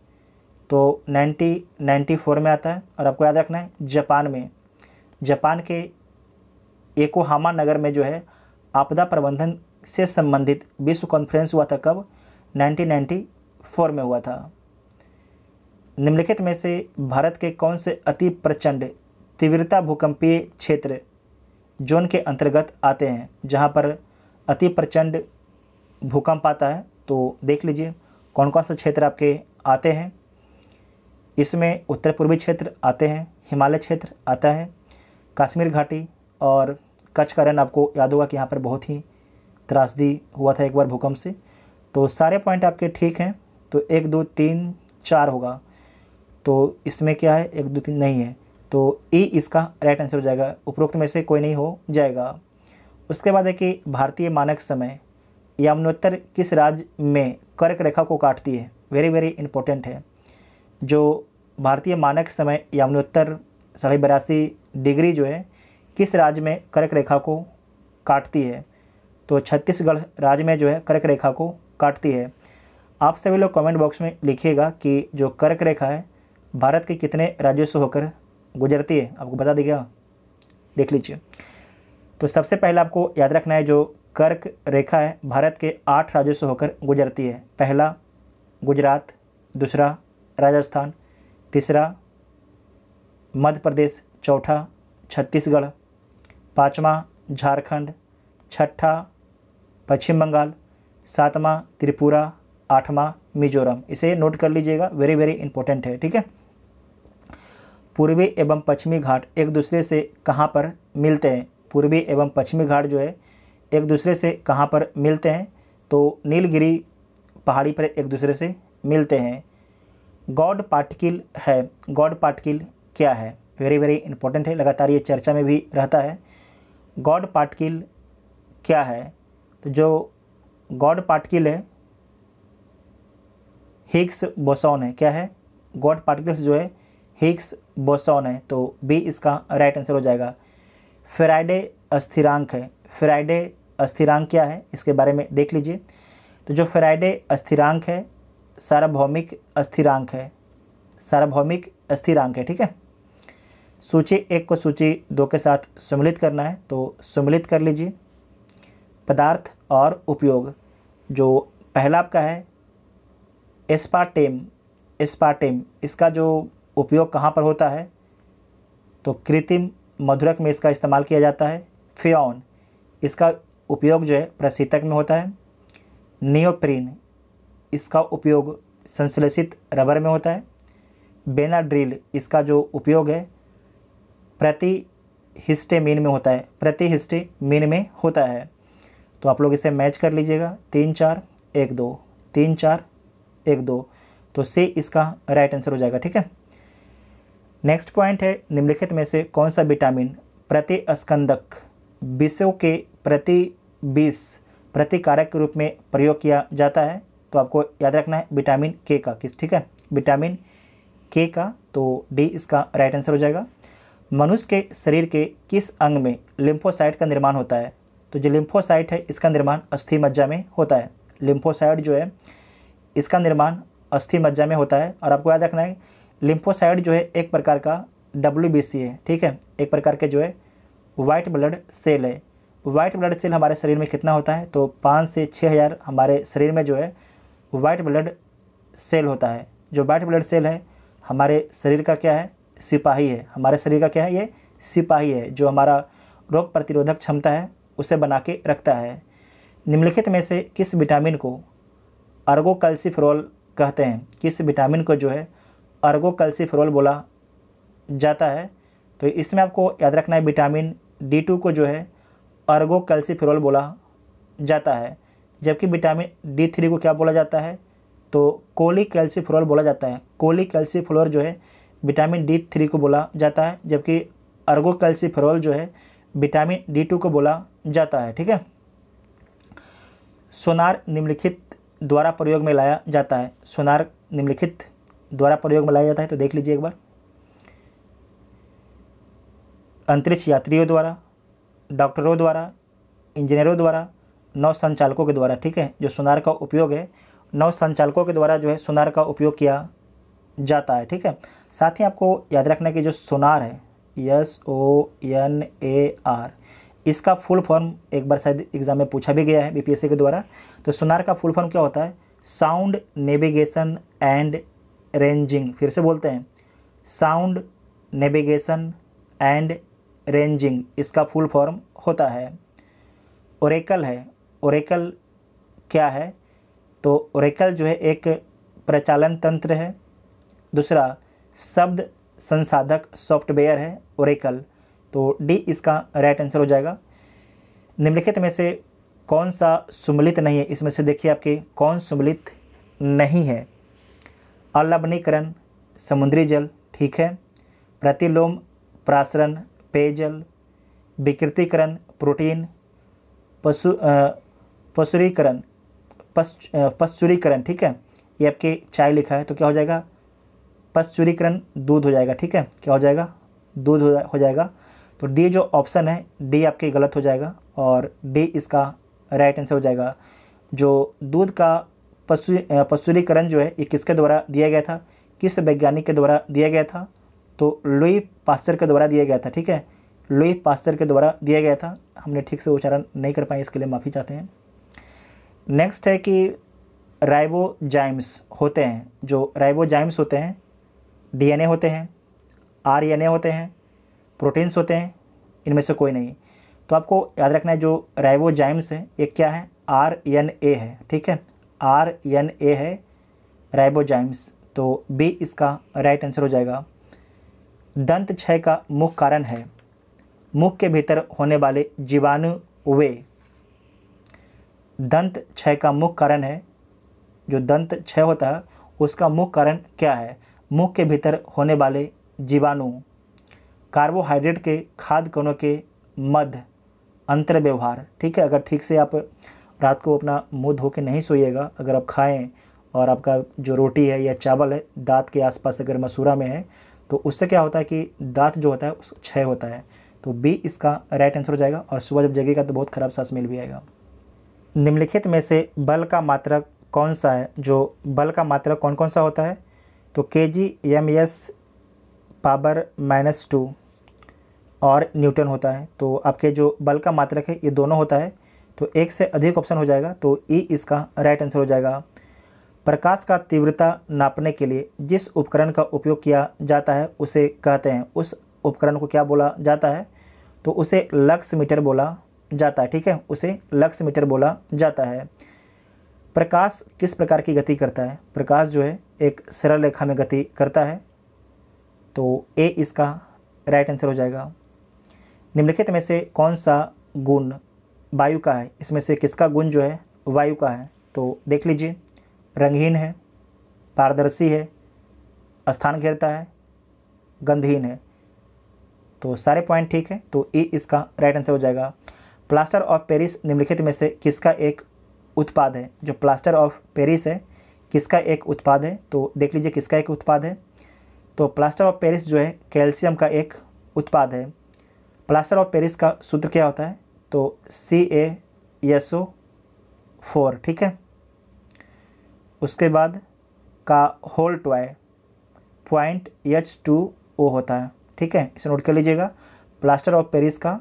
तो नाइन्टी फोर में आता है और आपको याद रखना है जापान में जापान के एकोहामा नगर में जो है आपदा प्रबंधन से संबंधित विश्व कॉन्फ्रेंस हुआ था कब 1994 में हुआ था निम्नलिखित में से भारत के कौन से अति प्रचंड तीव्रता भूकंपीय क्षेत्र जोन के अंतर्गत आते हैं जहाँ पर अति प्रचंड भूकंप आता है तो देख लीजिए कौन कौन सा क्षेत्र आपके आते हैं इसमें उत्तर पूर्वी क्षेत्र आते हैं हिमालय क्षेत्र आता है कश्मीर घाटी और कच्छ का रन आपको याद होगा कि यहाँ पर बहुत ही त्रासदी हुआ था एक बार भूकंप से तो सारे पॉइंट आपके ठीक हैं तो एक दो तीन चार होगा तो इसमें क्या है एक दो तीन नहीं है तो ई इसका राइट आंसर हो जाएगा उपरोक्त में से कोई नहीं हो जाएगा उसके बाद है कि भारतीय मानक समय याम्नोत्तर किस राज्य में कर्क रेखा को काटती है वेरी वेरी इंपॉर्टेंट है जो भारतीय मानक समय उत्तर साढ़े बयासी डिग्री जो है किस राज्य में कर्क रेखा को काटती है तो छत्तीसगढ़ राज्य में जो है कर्क रेखा को काटती है आप सभी लोग कमेंट बॉक्स में लिखिएगा कि जो कर्क रेखा है भारत के कितने राज्यों से होकर गुजरती है आपको बता दीजिएगा देख लीजिए तो सबसे पहले आपको याद रखना है जो कर्क रेखा है भारत के आठ राज्यों से होकर गुजरती है पहला गुजरात दूसरा राजस्थान तीसरा मध्य प्रदेश चौथा छत्तीसगढ़ पाँचवा झारखंड छठा पश्चिम बंगाल सातवां त्रिपुरा आठवां मिजोरम इसे नोट कर लीजिएगा वेरी वेरी इंपॉर्टेंट है ठीक है पूर्वी एवं पश्चिमी घाट एक दूसरे से कहाँ पर मिलते हैं पूर्वी एवं पश्चिमी घाट जो है एक दूसरे से कहाँ पर मिलते हैं तो नीलगिरी पहाड़ी पर एक दूसरे से मिलते हैं गॉड पार्टिकल है गॉड पार्टिकल क्या है वेरी वेरी इंपॉर्टेंट है लगातार ये चर्चा में भी रहता है गॉड पार्टिकल क्या है तो जो गॉड पार्टिकल है हिक्स बोसॉन है क्या है गॉड पार्टिकल्स जो है हिक्स बोसॉन है तो बी इसका राइट आंसर हो जाएगा फ्राइडे अस्थिरांक है फ्राइडे अस्थिरांक क्या है इसके बारे में देख लीजिए तो जो फ्राइडे अस्थिरांक है सार्वभौमिक अस्थिरांक है सार्वभौमिक अस्थिरांक है ठीक है सूची एक को सूची दो के साथ सम्मिलित करना है तो सम्मिलित कर लीजिए पदार्थ और उपयोग जो पहला आपका है एस्पार्टेम एस्पार्टेम इसका जो उपयोग कहाँ पर होता है तो कृत्रिम मधुरक में इसका इस्तेमाल किया जाता है फ्योन इसका उपयोग जो है प्रशीतक में होता है नियोप्रीन इसका उपयोग संश्लेषित रबर में होता है बेना ड्रिल इसका जो उपयोग है प्रति हिस्टे मीन में होता है प्रति हिस्टे मीन में होता है तो आप लोग इसे मैच कर लीजिएगा तीन चार एक दो तीन चार एक दो तो से इसका राइट आंसर हो जाएगा ठीक है नेक्स्ट पॉइंट है निम्नलिखित में से कौन सा विटामिन प्रति स्कंदक विषयों के प्रति बीस प्रतिकारक के रूप में प्रयोग किया जाता है तो आपको याद रखना है विटामिन के का किस ठीक है विटामिन के का तो डी इसका राइट आंसर हो जाएगा मनुष्य के शरीर के किस अंग में लिम्फोसाइट का निर्माण होता है तो जो लिम्फोसाइट है इसका निर्माण अस्थि मज्जा में होता है लिम्फोसाइट जो है इसका निर्माण अस्थि मज्जा में होता है और आपको याद रखना है लिम्फोसाइट जो है एक प्रकार का डब्ल्यू है ठीक है एक प्रकार के जो है वाइट ब्लड सेल है वाइट ब्लड सेल हमारे शरीर में कितना होता है तो पाँच से छः हज़ार हमारे शरीर में जो है वाइट ब्लड सेल होता है जो वाइट ब्लड सेल है हमारे शरीर का क्या है सिपाही है हमारे शरीर का क्या है ये सिपाही है जो हमारा रोग प्रतिरोधक क्षमता है उसे बना के रखता है निम्नलिखित में से किस विटामिन को अर्गोकल्सीफ्रोल कहते हैं किस विटामिन को जो है अर्गोकल्सीफ्रोल बोला जाता है तो इसमें आपको याद रखना है विटामिन डी टू को जो है अर्गोकल्सीफ्रोल बोला जाता है जबकि विटामिन डी थ्री को क्या बोला जाता है तो कोली कैल्सीफ्लोर बोला जाता है कोली कैल्सीफ्लोर जो है विटामिन डी थ्री को बोला जाता है जबकि अर्गो कैल्सीफ्लोर जो है विटामिन डी टू को बोला जाता है ठीक है सोनार निम्नलिखित द्वारा प्रयोग में लाया जाता है सोनार निम्नलिखित द्वारा प्रयोग में लाया जाता है तो देख लीजिए एक बार अंतरिक्ष यात्रियों द्वारा डॉक्टरों द्वारा इंजीनियरों द्वारा नौ संचालकों के द्वारा ठीक है जो सुनार का उपयोग है नौ संचालकों के द्वारा जो है सुनार का उपयोग किया जाता है ठीक है साथ ही आपको याद रखना कि जो सुनार है S O N A R इसका फुल फॉर्म एक बार शायद एग्ज़ाम में पूछा भी गया है बीपीएससी के द्वारा तो सुनार का फुल फॉर्म क्या होता है साउंड नेविगेशन एंड रेंजिंग फिर से बोलते हैं साउंड नेविगेशन एंड रेंजिंग इसका फुल फॉर्म होता है ओरेकल है ओरेकल क्या है तो ओरेकल जो है एक प्रचालन तंत्र है दूसरा शब्द संसाधक सॉफ्टवेयर है ओरेकल तो डी इसका राइट आंसर हो जाएगा निम्नलिखित में से कौन सा सुमलित नहीं है इसमें से देखिए आपके कौन सुमलित नहीं है अलवनीकरण समुद्री जल ठीक है प्रतिलोम प्रासरण पेयजल विकृतिकरण प्रोटीन पशु फसुरीकरण पश्चुरीकरण ठीक है ये आपके चाय लिखा है तो क्या हो जाएगा पश्चुरीकरण दूध हो जाएगा ठीक है क्या हो जाएगा दूध हो जाएगा तो डी जो ऑप्शन है डी आपके गलत हो जाएगा और डी इसका राइट आंसर हो जाएगा जो दूध का पशु पशुरीकरण जो है ये किसके द्वारा दिया गया था किस वैज्ञानिक के द्वारा दिया गया था तो लुई पास्टर के द्वारा दिया गया था ठीक है लुई पास्टर के द्वारा दिया गया था हमने ठीक से उच्चारण नहीं कर पाए इसके लिए माफ़ी चाहते हैं नेक्स्ट है कि राइबोजाइम्स होते हैं जो राइबोजाइम्स होते हैं डीएनए होते हैं आरएनए होते हैं प्रोटीन्स होते हैं इनमें से कोई नहीं तो आपको याद रखना है जो राइबोजाइम्स हैं ये क्या है आर एन ए है ठीक है आर एन ए है राइबोजाइम्स तो बी इसका राइट आंसर हो जाएगा दंत क्षय का मुख्य कारण है मुख के भीतर होने वाले जीवाणु वे दंत क्षय का मुख्य कारण है जो दंत क्षय होता है उसका मुख्य कारण क्या है मुख के भीतर होने वाले जीवाणु कार्बोहाइड्रेट के खाद कणों के मध्य अंतर व्यवहार ठीक है अगर ठीक से आप रात को अपना मुँह धो के नहीं सोइएगा अगर आप खाएं और आपका जो रोटी है या चावल है दांत के आसपास अगर मसूरा में है तो उससे क्या होता है कि दांत जो होता है उस क्षय होता है तो बी इसका राइट आंसर हो जाएगा और सुबह जब जगेगा तो बहुत ख़राब सांस मिल भी आएगा निम्नलिखित में से बल का मात्रक कौन सा है जो बल का मात्रक कौन कौन सा होता है तो K G M S power minus two और न्यूटन होता है तो आपके जो बल का मात्रक है ये दोनों होता है तो एक से अधिक ऑप्शन हो जाएगा तो ई e इसका राइट आंसर हो जाएगा प्रकाश का तीव्रता नापने के लिए जिस उपकरण का उपयोग किया जाता है उसे कहते हैं उस उपकरण को क्या बोला जाता है तो उसे लक्स मीटर बोला जाता है ठीक है उसे लक्स मीटर बोला जाता है प्रकाश किस प्रकार की गति करता है प्रकाश जो है एक सरल रेखा में गति करता है तो ए इसका राइट आंसर हो जाएगा निम्नलिखित में से कौन सा गुण वायु का है इसमें से किसका गुण जो है वायु का है तो देख लीजिए रंगहीन है पारदर्शी है स्थान घेरता है गंधहीन है तो सारे पॉइंट ठीक है तो ए इसका राइट आंसर हो जाएगा प्लास्टर ऑफ पेरिस निम्नलिखित में से किसका एक उत्पाद है जो प्लास्टर ऑफ पेरिस है किसका एक उत्पाद है तो देख लीजिए किसका एक उत्पाद है तो प्लास्टर ऑफ पेरिस जो है कैल्शियम का एक उत्पाद है प्लास्टर ऑफ पेरिस का सूत्र क्या होता है तो C A S O four ठीक है उसके बाद का होल टॉय पॉइंट एच टू ओ होता है ठीक है इसे नोट कर लीजिएगा प्लास्टर ऑफ पेरिस का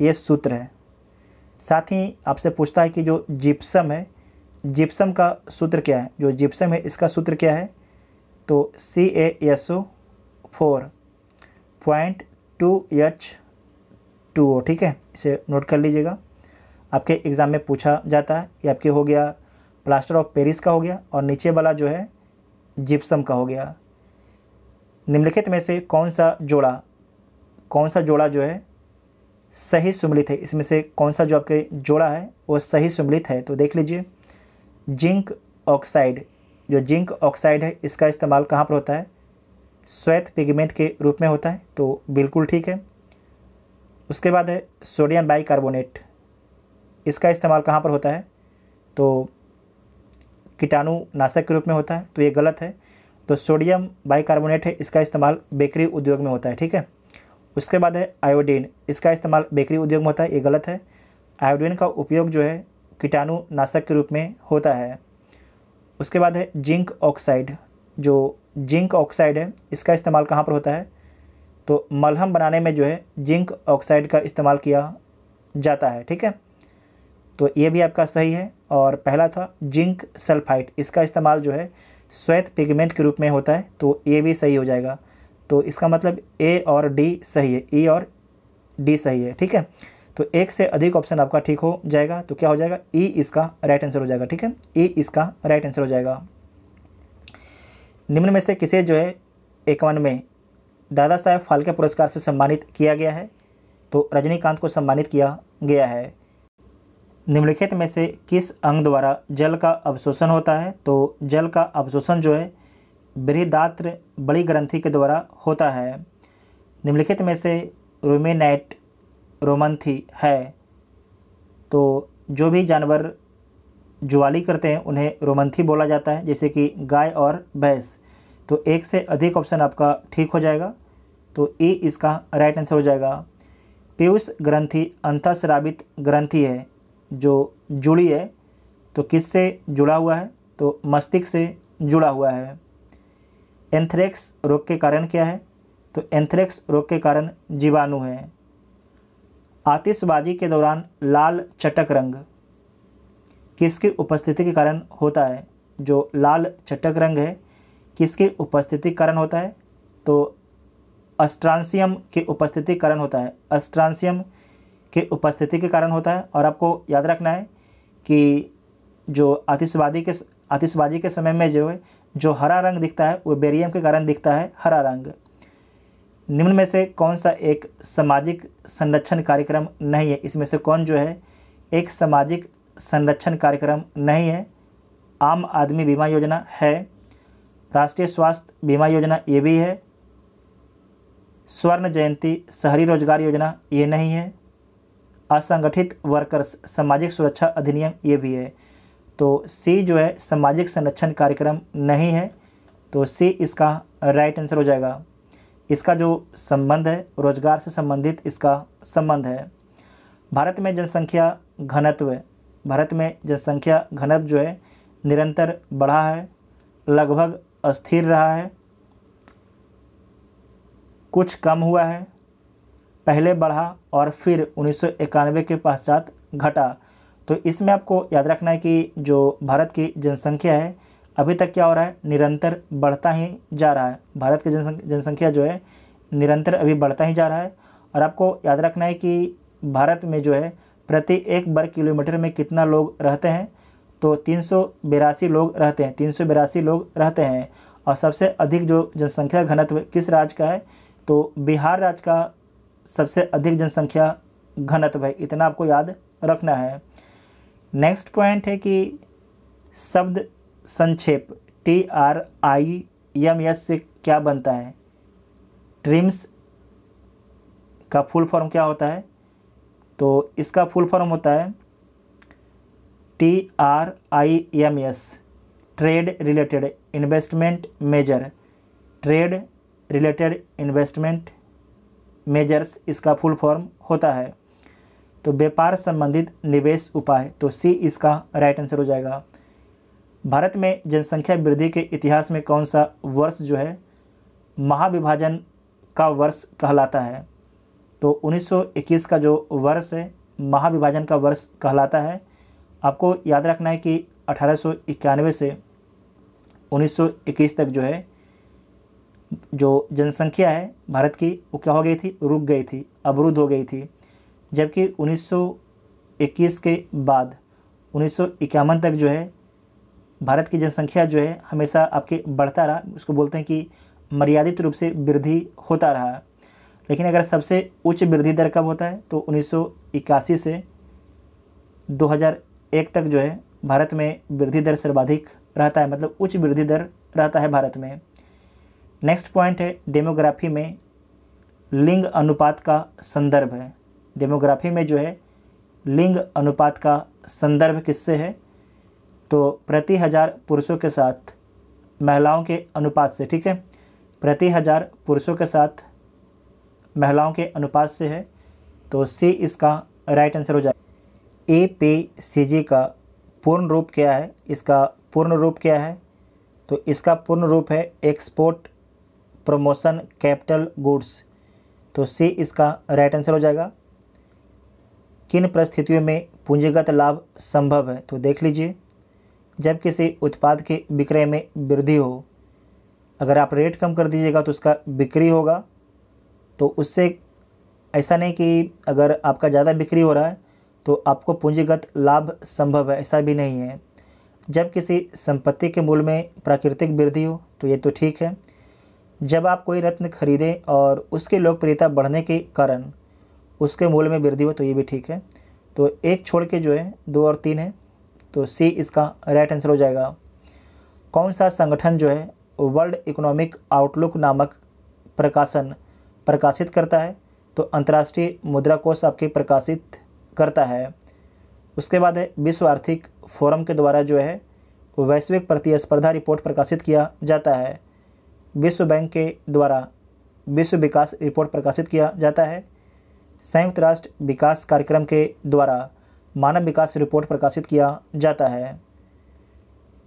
ये सूत्र है साथ ही आपसे पूछता है कि जो जिप्सम है जिप्सम का सूत्र क्या है जो जिप्सम है इसका सूत्र क्या है तो C A S O four point two H two O ठीक है इसे नोट कर लीजिएगा आपके एग्ज़ाम में पूछा जाता है ये आपके हो गया प्लास्टर ऑफ पेरिस का हो गया और नीचे वाला जो है जिप्सम का हो गया निम्नलिखित में से कौन सा जोड़ा कौन सा जोड़ा जो है सही सुमिलित है इसमें से कौन सा जो आपके जोड़ा है वो सही सुमिलित है तो देख लीजिए जिंक ऑक्साइड जो जिंक ऑक्साइड है इसका इस्तेमाल कहाँ पर होता है श्वेत पिगमेंट के रूप में होता है तो बिल्कुल ठीक है उसके बाद है सोडियम बाइकार्बोनेट इसका इस्तेमाल कहाँ पर होता है तो कीटाणु नाशक के रूप में होता है तो ये गलत है तो सोडियम बाइकार्बोनेट है इसका इस्तेमाल बेकरी उद्योग में होता है ठीक है उसके बाद है आयोडीन इसका इस्तेमाल बेकरी उद्योग में होता है ये गलत है आयोडीन का उपयोग जो है कीटाणु नाशक के रूप में होता है उसके बाद है जिंक ऑक्साइड जो जिंक ऑक्साइड है इसका इस्तेमाल कहाँ पर होता है तो मलहम बनाने में जो है जिंक ऑक्साइड का इस्तेमाल किया जाता है ठीक है तो ये भी आपका सही है और पहला था जिंक सल्फाइड इसका इस्तेमाल जो है श्वेत पिगमेंट के रूप में होता है तो ये भी सही हो जाएगा तो इसका मतलब ए और डी सही है ई e और डी सही है ठीक है तो एक से अधिक ऑप्शन आपका ठीक हो जाएगा तो क्या हो जाएगा ई e इसका राइट आंसर हो जाएगा ठीक है ई e इसका राइट आंसर हो जाएगा निम्न में से किसे जो है एकवन में दादा साहेब फाल्के पुरस्कार से सम्मानित किया गया है तो रजनीकांत को सम्मानित किया गया है निम्नलिखित में से किस अंग द्वारा जल का अवशोषण होता है तो जल का अवशोषण जो है बृहदात्र बड़ी ग्रंथि के द्वारा होता है निम्नलिखित में से रोमेनाइट रोमंथी है तो जो भी जानवर जुवाली करते हैं उन्हें रोमंथी बोला जाता है जैसे कि गाय और भैंस तो एक से अधिक ऑप्शन आपका ठीक हो जाएगा तो ए इसका राइट आंसर हो जाएगा पीयूष ग्रंथि अंतःस्रावित ग्रंथि है जो जुड़ी है तो किससे जुड़ा हुआ है तो मस्तिष्क से जुड़ा हुआ है एंथ्रेक्स रोग के कारण क्या है तो एंथ्रेक्स रोग के कारण जीवाणु हैं आतिशबाजी के दौरान लाल चटक रंग किसकी उपस्थिति के कारण होता है जो लाल चटक रंग है किसकी उपस्थिति कारण होता है तो अस्ट्रांसियम के उपस्थिति कारण होता है अस्ट्रांसियम के उपस्थिति के कारण होता है और आपको याद रखना है कि जो आतिशबाजी के आतिशबाजी के समय में जो है जो हरा रंग दिखता है वो बेरियम के कारण दिखता है हरा रंग निम्न में से कौन सा एक सामाजिक संरक्षण कार्यक्रम नहीं है इसमें से कौन जो है एक सामाजिक संरक्षण कार्यक्रम नहीं है आम आदमी बीमा योजना है राष्ट्रीय स्वास्थ्य बीमा योजना ये भी है स्वर्ण जयंती शहरी रोजगार योजना ये नहीं है असंगठित वर्कर्स सामाजिक सुरक्षा अधिनियम ये भी है तो सी जो है सामाजिक संरक्षण कार्यक्रम नहीं है तो सी इसका राइट आंसर हो जाएगा इसका जो संबंध है रोजगार से संबंधित इसका संबंध है भारत में जनसंख्या घनत्व है भारत में जनसंख्या घनत्व जो है निरंतर बढ़ा है लगभग अस्थिर रहा है कुछ कम हुआ है पहले बढ़ा और फिर उन्नीस के पश्चात घटा तो इसमें आपको याद रखना है कि जो भारत की जनसंख्या है अभी तक क्या हो रहा है निरंतर बढ़ता ही जा रहा है भारत की जनसंख्या जो है निरंतर अभी बढ़ता ही जा रहा है और आपको याद रखना है कि भारत में जो है प्रति एक वर्ग किलोमीटर में कितना लोग रहते हैं तो तीन लोग रहते हैं तीन लोग रहते हैं और सबसे अधिक जो जनसंख्या घनत्व किस राज्य का है तो बिहार राज्य का सबसे अधिक जनसंख्या घनत्व है इतना आपको याद रखना है नेक्स्ट पॉइंट है कि शब्द संक्षेप T R I M S से क्या बनता है ट्रिम्स का फुल फॉर्म क्या होता है तो इसका फुल फॉर्म होता है T R I M S trade related investment major trade related investment measures इसका फुल फॉर्म होता है तो व्यापार संबंधित निवेश उपाय तो सी इसका राइट आंसर हो जाएगा भारत में जनसंख्या वृद्धि के इतिहास में कौन सा वर्ष जो है महाविभाजन का वर्ष कहलाता है तो 1921 का जो वर्ष है महाविभाजन का वर्ष कहलाता है आपको याद रखना है कि अठारह से 1921 तक जो है जो जनसंख्या है भारत की वो क्या हो गई थी रुक गई थी अवरुद्ध हो गई थी जबकि 1921 के बाद उन्नीस तक जो है भारत की जनसंख्या जो है हमेशा आपके बढ़ता रहा उसको बोलते हैं कि मर्यादित रूप से वृद्धि होता रहा लेकिन अगर सबसे उच्च वृद्धि दर कब होता है तो उन्नीस से 2001 तक जो है भारत में वृद्धि दर सर्वाधिक रहता है मतलब उच्च वृद्धि दर रहता है भारत में नेक्स्ट पॉइंट है डेमोग्राफी में लिंग अनुपात का संदर्भ है डेमोग्राफी में जो है लिंग अनुपात का संदर्भ किससे है तो प्रति हज़ार पुरुषों के साथ महिलाओं के अनुपात से ठीक है प्रति हज़ार पुरुषों के साथ महिलाओं के अनुपात से है तो सी इसका राइट आंसर हो जाएगा ए पे सी जी का पूर्ण रूप क्या है इसका पूर्ण रूप क्या है तो इसका पूर्ण रूप है एक्सपोर्ट प्रमोशन कैपिटल गुड्स तो सी इसका राइट आंसर हो जाएगा किन परिस्थितियों में पूंजीगत लाभ संभव है तो देख लीजिए जब किसी उत्पाद के विक्रय में वृद्धि हो अगर आप रेट कम कर दीजिएगा तो उसका बिक्री होगा तो उससे ऐसा नहीं कि अगर आपका ज़्यादा बिक्री हो रहा है तो आपको पूंजीगत लाभ संभव है ऐसा भी नहीं है जब किसी संपत्ति के मूल्य में प्राकृतिक वृद्धि हो तो ये तो ठीक है जब आप कोई रत्न खरीदें और उसकी लोकप्रियता बढ़ने के कारण उसके मूल में वृद्धि हो तो ये भी ठीक है तो एक छोड़ के जो है दो और तीन है तो सी इसका राइट आंसर हो जाएगा कौन सा संगठन जो है वर्ल्ड इकोनॉमिक आउटलुक नामक प्रकाशन प्रकाशित करता है तो अंतर्राष्ट्रीय मुद्रा कोष आपके प्रकाशित करता है उसके बाद है विश्व आर्थिक फोरम के द्वारा जो है वैश्विक प्रतिस्पर्धा रिपोर्ट प्रकाशित किया जाता है विश्व बैंक के द्वारा विश्व विकास रिपोर्ट प्रकाशित किया जाता है संयुक्त राष्ट्र विकास कार्यक्रम के द्वारा मानव विकास रिपोर्ट प्रकाशित किया जाता है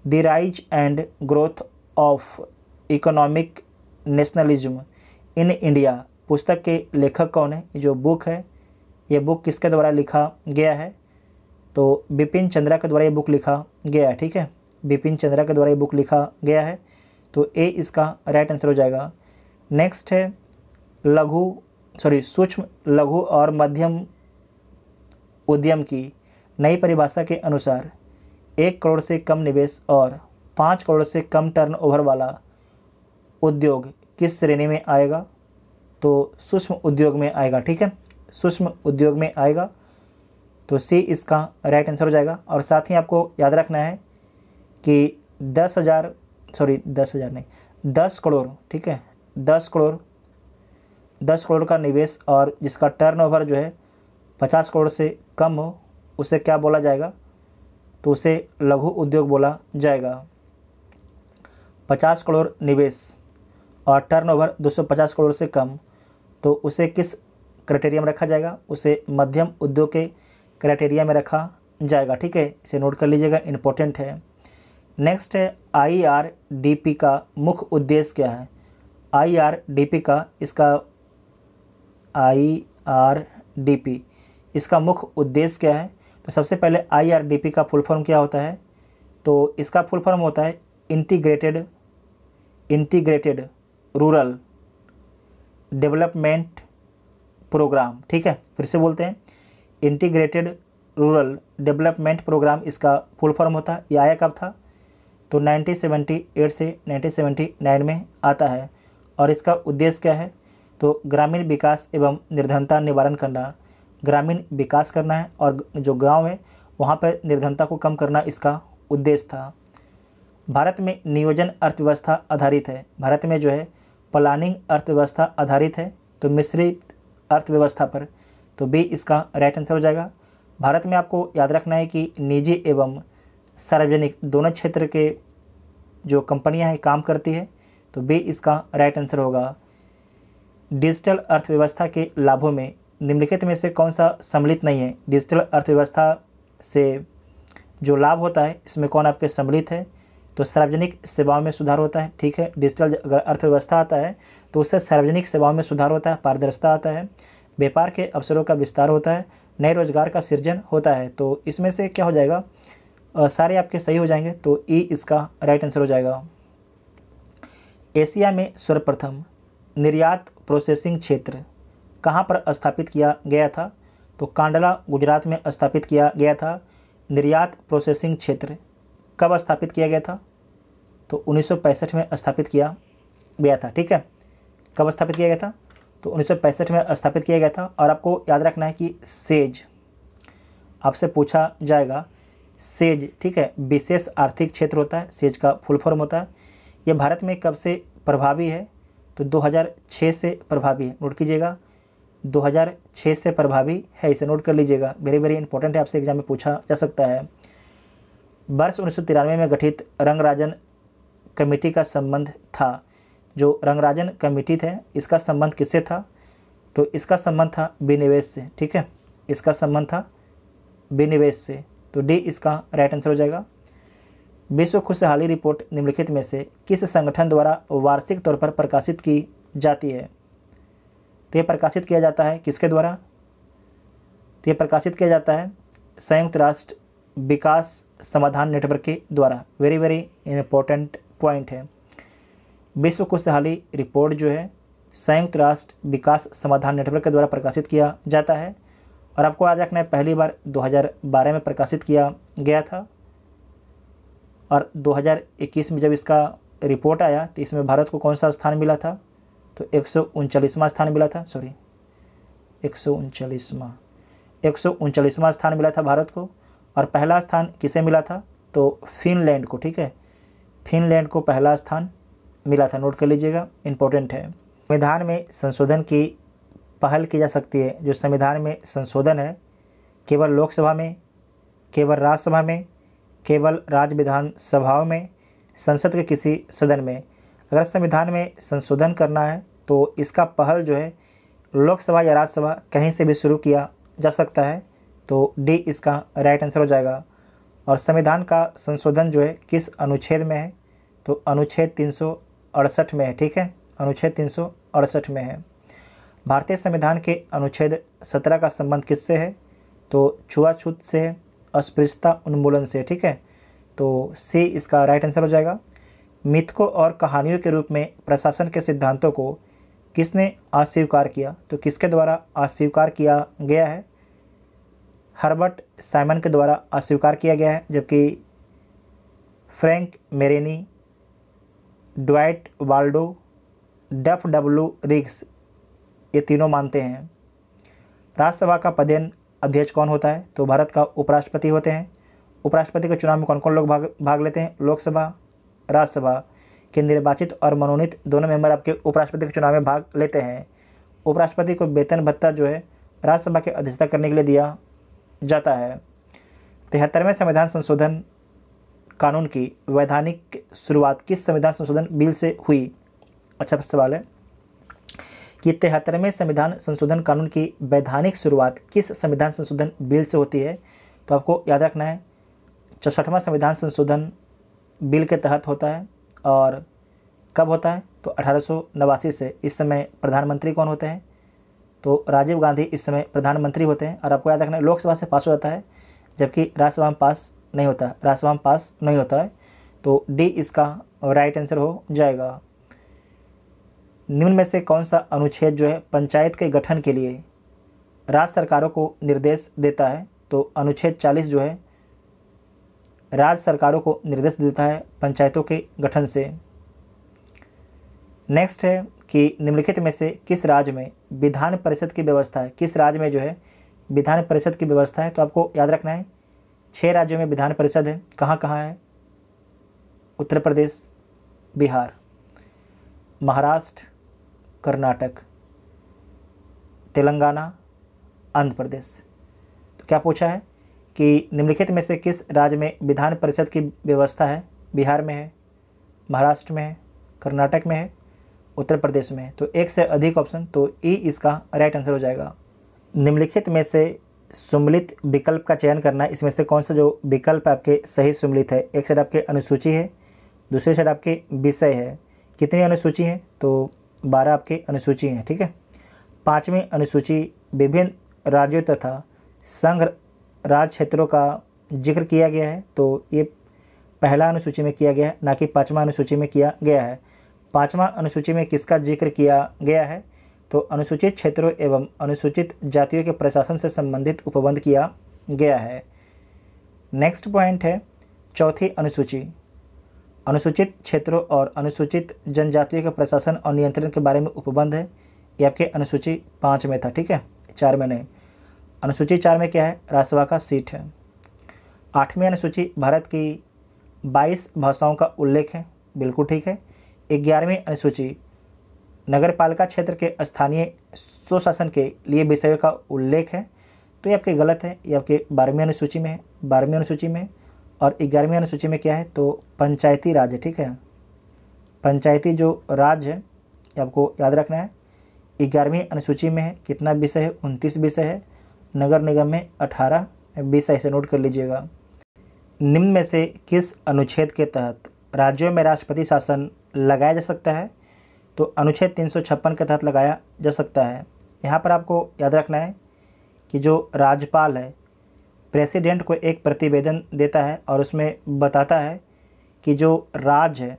the rise and growth of economic nationalism in India पुस्तक के लेखक कौन है जो बुक है ये बुक किसके द्वारा लिखा गया है तो बिपिन चंद्रा के द्वारा ये बुक लिखा गया है ठीक है बिपिन चंद्रा के द्वारा ये बुक लिखा गया है तो ए इसका राइट आंसर हो जाएगा नेक्स्ट है लघु सॉरी सूक्ष्म लघु और मध्यम उद्यम की नई परिभाषा के अनुसार एक करोड़ से कम निवेश और पाँच करोड़ से कम टर्नओवर वाला उद्योग किस श्रेणी में आएगा तो सूक्ष्म उद्योग में आएगा ठीक है सूक्ष्म उद्योग में आएगा तो सी इसका राइट आंसर हो जाएगा और साथ ही आपको याद रखना है कि दस हज़ार सॉरी दस हज़ार नहीं दस करोड़ ठीक है दस करोड़ दस करोड़ का निवेश और जिसका टर्नओवर जो है पचास करोड़ से कम हो उसे क्या बोला जाएगा तो उसे लघु उद्योग बोला जाएगा पचास करोड़ निवेश और टर्नओवर पचास करोड़ से कम तो उसे किस क्राइटेरिया में रखा जाएगा उसे मध्यम उद्योग के क्राइटेरिया में रखा जाएगा ठीक है इसे नोट कर लीजिएगा इम्पोर्टेंट है नेक्स्ट है आईआरडीपी का मुख्य उद्देश्य क्या है आईआरडीपी का इसका आई आर डी पी इसका मुख्य उद्देश्य क्या है तो सबसे पहले आई आर डी पी का फुल फॉर्म क्या होता है तो इसका फुल फॉर्म होता है integrated integrated rural development programme ठीक है फिर से बोलते हैं इंटीग्रेटेड रूरल डेवलपमेंट प्रोग्राम इसका फुल फॉर्म होता है ये आया कब था तो 1978 से 1979 में आता है और इसका उद्देश्य क्या है तो ग्रामीण विकास एवं निर्धनता निवारण करना ग्रामीण विकास करना है और जो गांव है वहाँ पर निर्धनता को कम करना इसका उद्देश्य था भारत में नियोजन अर्थव्यवस्था आधारित है भारत में जो है प्लानिंग अर्थव्यवस्था आधारित है तो मिश्रित अर्थव्यवस्था पर तो बी इसका राइट आंसर हो जाएगा भारत में आपको याद रखना है कि निजी एवं सार्वजनिक दोनों क्षेत्र के जो कंपनियां हैं काम करती है तो बी इसका राइट आंसर होगा डिजिटल अर्थव्यवस्था के लाभों में निम्नलिखित में से कौन सा सम्मिलित नहीं है डिजिटल अर्थव्यवस्था से जो लाभ होता है इसमें कौन आपके सम्मिलित है तो सार्वजनिक सेवाओं में सुधार होता है ठीक है डिजिटल अगर अर्थव्यवस्था आता है तो उससे सार्वजनिक सेवाओं में सुधार होता है पारदर्शिता आता है व्यापार के अवसरों का विस्तार होता है नए रोजगार का सृजन होता है तो इसमें से क्या हो जाएगा आ, सारे आपके सही हो जाएंगे तो ई इसका राइट आंसर हो जाएगा एशिया में सर्वप्रथम निर्यात प्रोसेसिंग क्षेत्र कहाँ पर स्थापित किया गया था तो कांडला गुजरात में स्थापित किया गया था निर्यात प्रोसेसिंग क्षेत्र कब स्थापित किया गया था तो 1965 में स्थापित किया गया था ठीक है कब स्थापित किया गया था तो 1965 में स्थापित किया गया था और आपको याद रखना है कि सेज आपसे पूछा जाएगा सेज ठीक है विशेष आर्थिक क्षेत्र होता है सेज का फुल फॉर्म होता है ये भारत में कब से प्रभावी है तो 2006 से प्रभावी है नोट कीजिएगा 2006 से प्रभावी है इसे नोट कर लीजिएगा वेरी वेरी इंपॉर्टेंट है आपसे एग्जाम में पूछा जा सकता है वर्ष उन्नीस में गठित रंगराजन कमेटी का संबंध था जो रंगराजन कमेटी थे इसका संबंध किससे था तो इसका संबंध था विनिवेश से ठीक है इसका संबंध था विनिवेश से तो डी इसका राइट आंसर हो जाएगा विश्व खुशहाली रिपोर्ट निम्नलिखित में से किस संगठन द्वारा वार्षिक तौर पर प्रकाशित की जाती है तो यह प्रकाशित किया जाता है किसके द्वारा तो यह प्रकाशित किया जाता है संयुक्त राष्ट्र विकास समाधान नेटवर्क के द्वारा वेरी वेरी इम्पोर्टेंट पॉइंट है विश्व खुशहाली रिपोर्ट जो है संयुक्त राष्ट्र विकास समाधान नेटवर्क के द्वारा प्रकाशित किया जाता है और आपको याद रखना है पहली बार 2012 में प्रकाशित किया गया था और 2021 में जब इसका रिपोर्ट आया तो इसमें भारत को कौन सा स्थान मिला था तो एक स्थान मिला था सॉरी एक एक स्थान मिला था भारत को और पहला स्थान किसे मिला था तो फिनलैंड को ठीक है फिनलैंड को पहला स्थान मिला था नोट कर लीजिएगा इम्पोर्टेंट है संविधान में संशोधन की पहल की जा सकती है जो संविधान में संशोधन है केवल लोकसभा में केवल राज्यसभा में केवल राज्य विधानसभाओं में संसद के किसी सदन में अगर संविधान में संशोधन करना है तो इसका पहल जो है लोकसभा या राज्यसभा कहीं से भी शुरू किया जा सकता है तो डी इसका राइट आंसर हो जाएगा और संविधान का संशोधन जो है किस अनुच्छेद में है तो अनुच्छेद तीन में है ठीक है अनुच्छेद तीन में है भारतीय संविधान के अनुच्छेद 17 का संबंध किससे है तो छुआछूत से है अस्पृश्यता उन्मूलन से ठीक है तो से इसका राइट आंसर हो जाएगा मिथकों और कहानियों के रूप में प्रशासन के सिद्धांतों को किसने अस्वीकार किया तो किसके द्वारा अस्वीकार किया गया है हर्बर्ट साइमन के द्वारा अस्वीकार किया गया है जबकि फ्रैंक मेरेनी ड्वाइट वाल्डो डफ डब्ल्यू रिग्स ये तीनों मानते हैं राज्यसभा का पदेन अध्यक्ष कौन होता है तो भारत का उपराष्ट्रपति होते हैं उपराष्ट्रपति के चुनाव में कौन कौन लोग भाग भाग लेते हैं लोकसभा राज्यसभा के निर्वाचित और मनोनीत दोनों मेंबर आपके उपराष्ट्रपति के चुनाव में भाग लेते हैं उपराष्ट्रपति को वेतन भत्ता जो है राज्यसभा की अध्यक्षता करने के लिए दिया जाता है तिहत्तरवें संविधान संशोधन कानून की वैधानिक शुरुआत किस संविधान संशोधन बिल से हुई अच्छा सवाल है कि तिहत्तरवें संविधान संशोधन कानून की वैधानिक शुरुआत किस संविधान संशोधन बिल से होती है तो आपको याद रखना है चौसठवां संविधान संशोधन बिल के तहत होता है और कब होता है तो अठारह से इस समय प्रधानमंत्री कौन होते हैं तो राजीव गांधी इस समय प्रधानमंत्री होते हैं और आपको याद रखना है लोकसभा से पास हो जाता है जबकि राज्यसभा में पास नहीं होता राज्यसभा में पास नहीं होता है तो डी इसका राइट आंसर हो जाएगा निम्न में से कौन सा अनुच्छेद जो है पंचायत के गठन के लिए राज्य सरकारों को निर्देश देता है तो अनुच्छेद 40 जो है राज्य सरकारों को निर्देश देता है पंचायतों के गठन से नेक्स्ट है कि निम्नलिखित में से किस राज्य में विधान परिषद की व्यवस्था है किस राज्य में जो है विधान परिषद की व्यवस्था है तो आपको याद रखना है छः राज्यों में विधान परिषद है कहाँ कहाँ है उत्तर प्रदेश बिहार महाराष्ट्र कर्नाटक तेलंगाना आंध्र प्रदेश तो क्या पूछा है कि निम्नलिखित में से किस राज्य में विधान परिषद की व्यवस्था है बिहार में है महाराष्ट्र में है कर्नाटक में है उत्तर प्रदेश में है तो एक से अधिक ऑप्शन तो ई इसका राइट आंसर हो जाएगा निम्नलिखित में से सम्मिलित विकल्प का चयन करना है इसमें से कौन सा जो विकल्प आपके सही सम्मिलित है एक साइड आपके अनुसूची है दूसरी साइड आपके विषय है कितनी अनुसूची है तो बारह आपके अनुसूची हैं ठीक है पाँचवीं अनुसूची विभिन्न राज्यों तथा संघ राज क्षेत्रों का जिक्र किया गया है तो ये पहला अनुसूची में किया गया है ना कि पाँचवा अनुसूची में किया गया है पाँचवा अनुसूची में किसका जिक्र किया गया है तो अनुसूचित क्षेत्रों एवं अनुसूचित जातियों के प्रशासन से संबंधित उपबंध किया गया है नेक्स्ट पॉइंट है चौथी अनुसूची अनुसूचित क्षेत्रों और अनुसूचित जनजातियों के प्रशासन और नियंत्रण के बारे में उपबंध है ये आपके अनुसूची पाँच में था ठीक है चार में नहीं अनुसूची चार में क्या है राज्यसभा का सीट है आठवीं अनुसूची भारत की बाईस भाषाओं का उल्लेख है बिल्कुल ठीक है ग्यारहवीं अनुसूची नगर पालिका क्षेत्र के स्थानीय सुशासन के लिए विषयों का उल्लेख है तो ये आपके गलत है ये आपके बारहवीं अनुसूची में है बारहवीं अनुसूची में और ग्यारहवीं अनुसूची में क्या है तो पंचायती राज है ठीक है पंचायती जो राज है आपको याद रखना है ग्यारहवीं अनुसूची में है कितना विषय है उनतीस विषय है नगर निगम में अठारह विषय से नोट कर लीजिएगा निम्न में से किस अनुच्छेद के तहत राज्यों में राष्ट्रपति शासन लगाया जा सकता है तो अनुच्छेद तीन के तहत लगाया जा सकता है यहाँ पर आपको याद रखना है कि जो राज्यपाल है प्रेसिडेंट को एक प्रतिवेदन देता है और उसमें बताता है कि जो राज है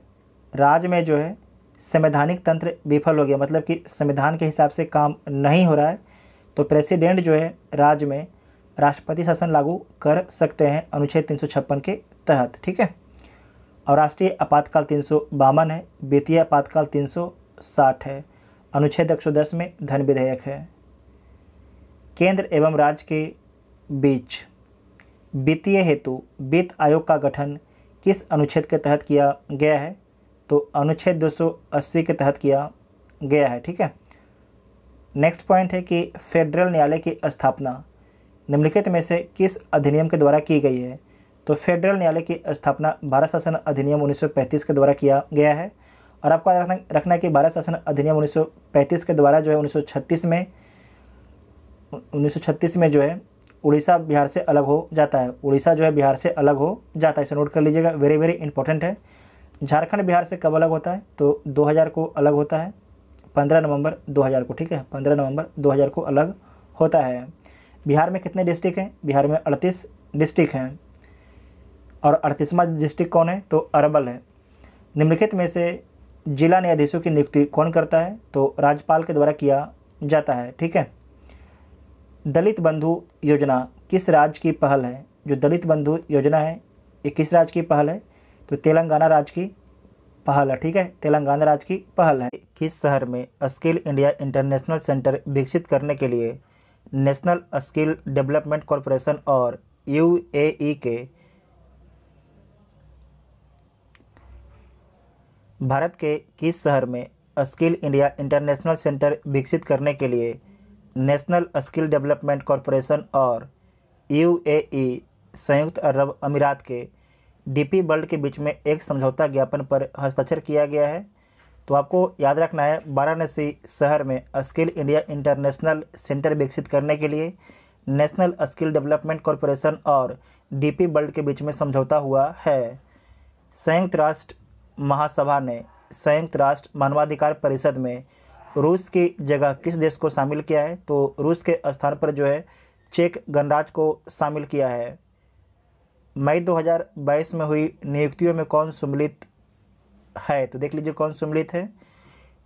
राज में जो है संवैधानिक तंत्र विफल हो गया मतलब कि संविधान के हिसाब से काम नहीं हो रहा है तो प्रेसिडेंट जो है राज्य में राष्ट्रपति शासन लागू कर सकते हैं अनुच्छेद तीन के तहत ठीक है और राष्ट्रीय आपातकाल तीन है वित्तीय आपातकाल तीन है अनुच्छेद एक में धन विधेयक है केंद्र एवं राज्य के बीच वित्तीय हेतु वित्त आयोग का गठन किस अनुच्छेद के तहत किया गया है तो अनुच्छेद 280 के तहत किया गया है ठीक है नेक्स्ट पॉइंट है कि फेडरल न्यायालय की स्थापना निम्नलिखित में से किस अधिनियम के द्वारा की गई है तो फेडरल न्यायालय की स्थापना भारत शासन अधिनियम 1935 के द्वारा किया गया है और आपको याद रखना है कि भारत शासन अधिनियम 1935 के द्वारा जो है 1936 में 1936 में जो है उड़ीसा बिहार से अलग हो जाता है उड़ीसा जो है बिहार से अलग हो जाता है इसे नोट कर लीजिएगा वेरी वेरी इंपॉर्टेंट है झारखंड बिहार से कब अलग होता है तो 2000 को अलग होता है 15 नवंबर 2000 को ठीक है 15 नवंबर 2000 को अलग होता है बिहार में कितने डिस्ट्रिक्ट हैं बिहार में अड़तीस डिस्ट्रिक्ट हैं और अड़तीसवा डिस्ट्रिक्ट कौन है तो अरबल है निम्नलिखित में से जिला न्यायाधीशों की नियुक्ति कौन करता है तो राज्यपाल के द्वारा किया जाता है ठीक है दलित बंधु योजना किस राज्य की पहल है जो दलित बंधु योजना है ये किस राज्य की पहल है तो तेलंगाना राज्य की पहल है ठीक है तेलंगाना राज्य की पहल है किस शहर में स्किल इंडिया इंटरनेशनल सेंटर विकसित करने के लिए नेशनल स्किल डेवलपमेंट कॉरपोरेशन और यूएई के भारत के किस शहर में स्किल इंडिया इंटरनेशनल सेंटर विकसित करने के लिए नेशनल स्किल डेवलपमेंट कॉरपोरेशन और यूएई संयुक्त अरब अमीरात के डीपी वर्ल्ड के बीच में एक समझौता ज्ञापन पर हस्ताक्षर किया गया है तो आपको याद रखना है वाराणसी शहर में स्किल इंडिया इंटरनेशनल सेंटर विकसित करने के लिए नेशनल स्किल डेवलपमेंट कॉरपोरेशन और डीपी वर्ल्ड के बीच में समझौता हुआ है संयुक्त राष्ट्र महासभा ने संयुक्त राष्ट्र मानवाधिकार परिषद में रूस की जगह किस देश को शामिल किया है तो रूस के स्थान पर जो है चेक गणराज को शामिल किया है मई 2022 में हुई नियुक्तियों में कौन सम्मिलित है तो देख लीजिए कौन सम्मिलित है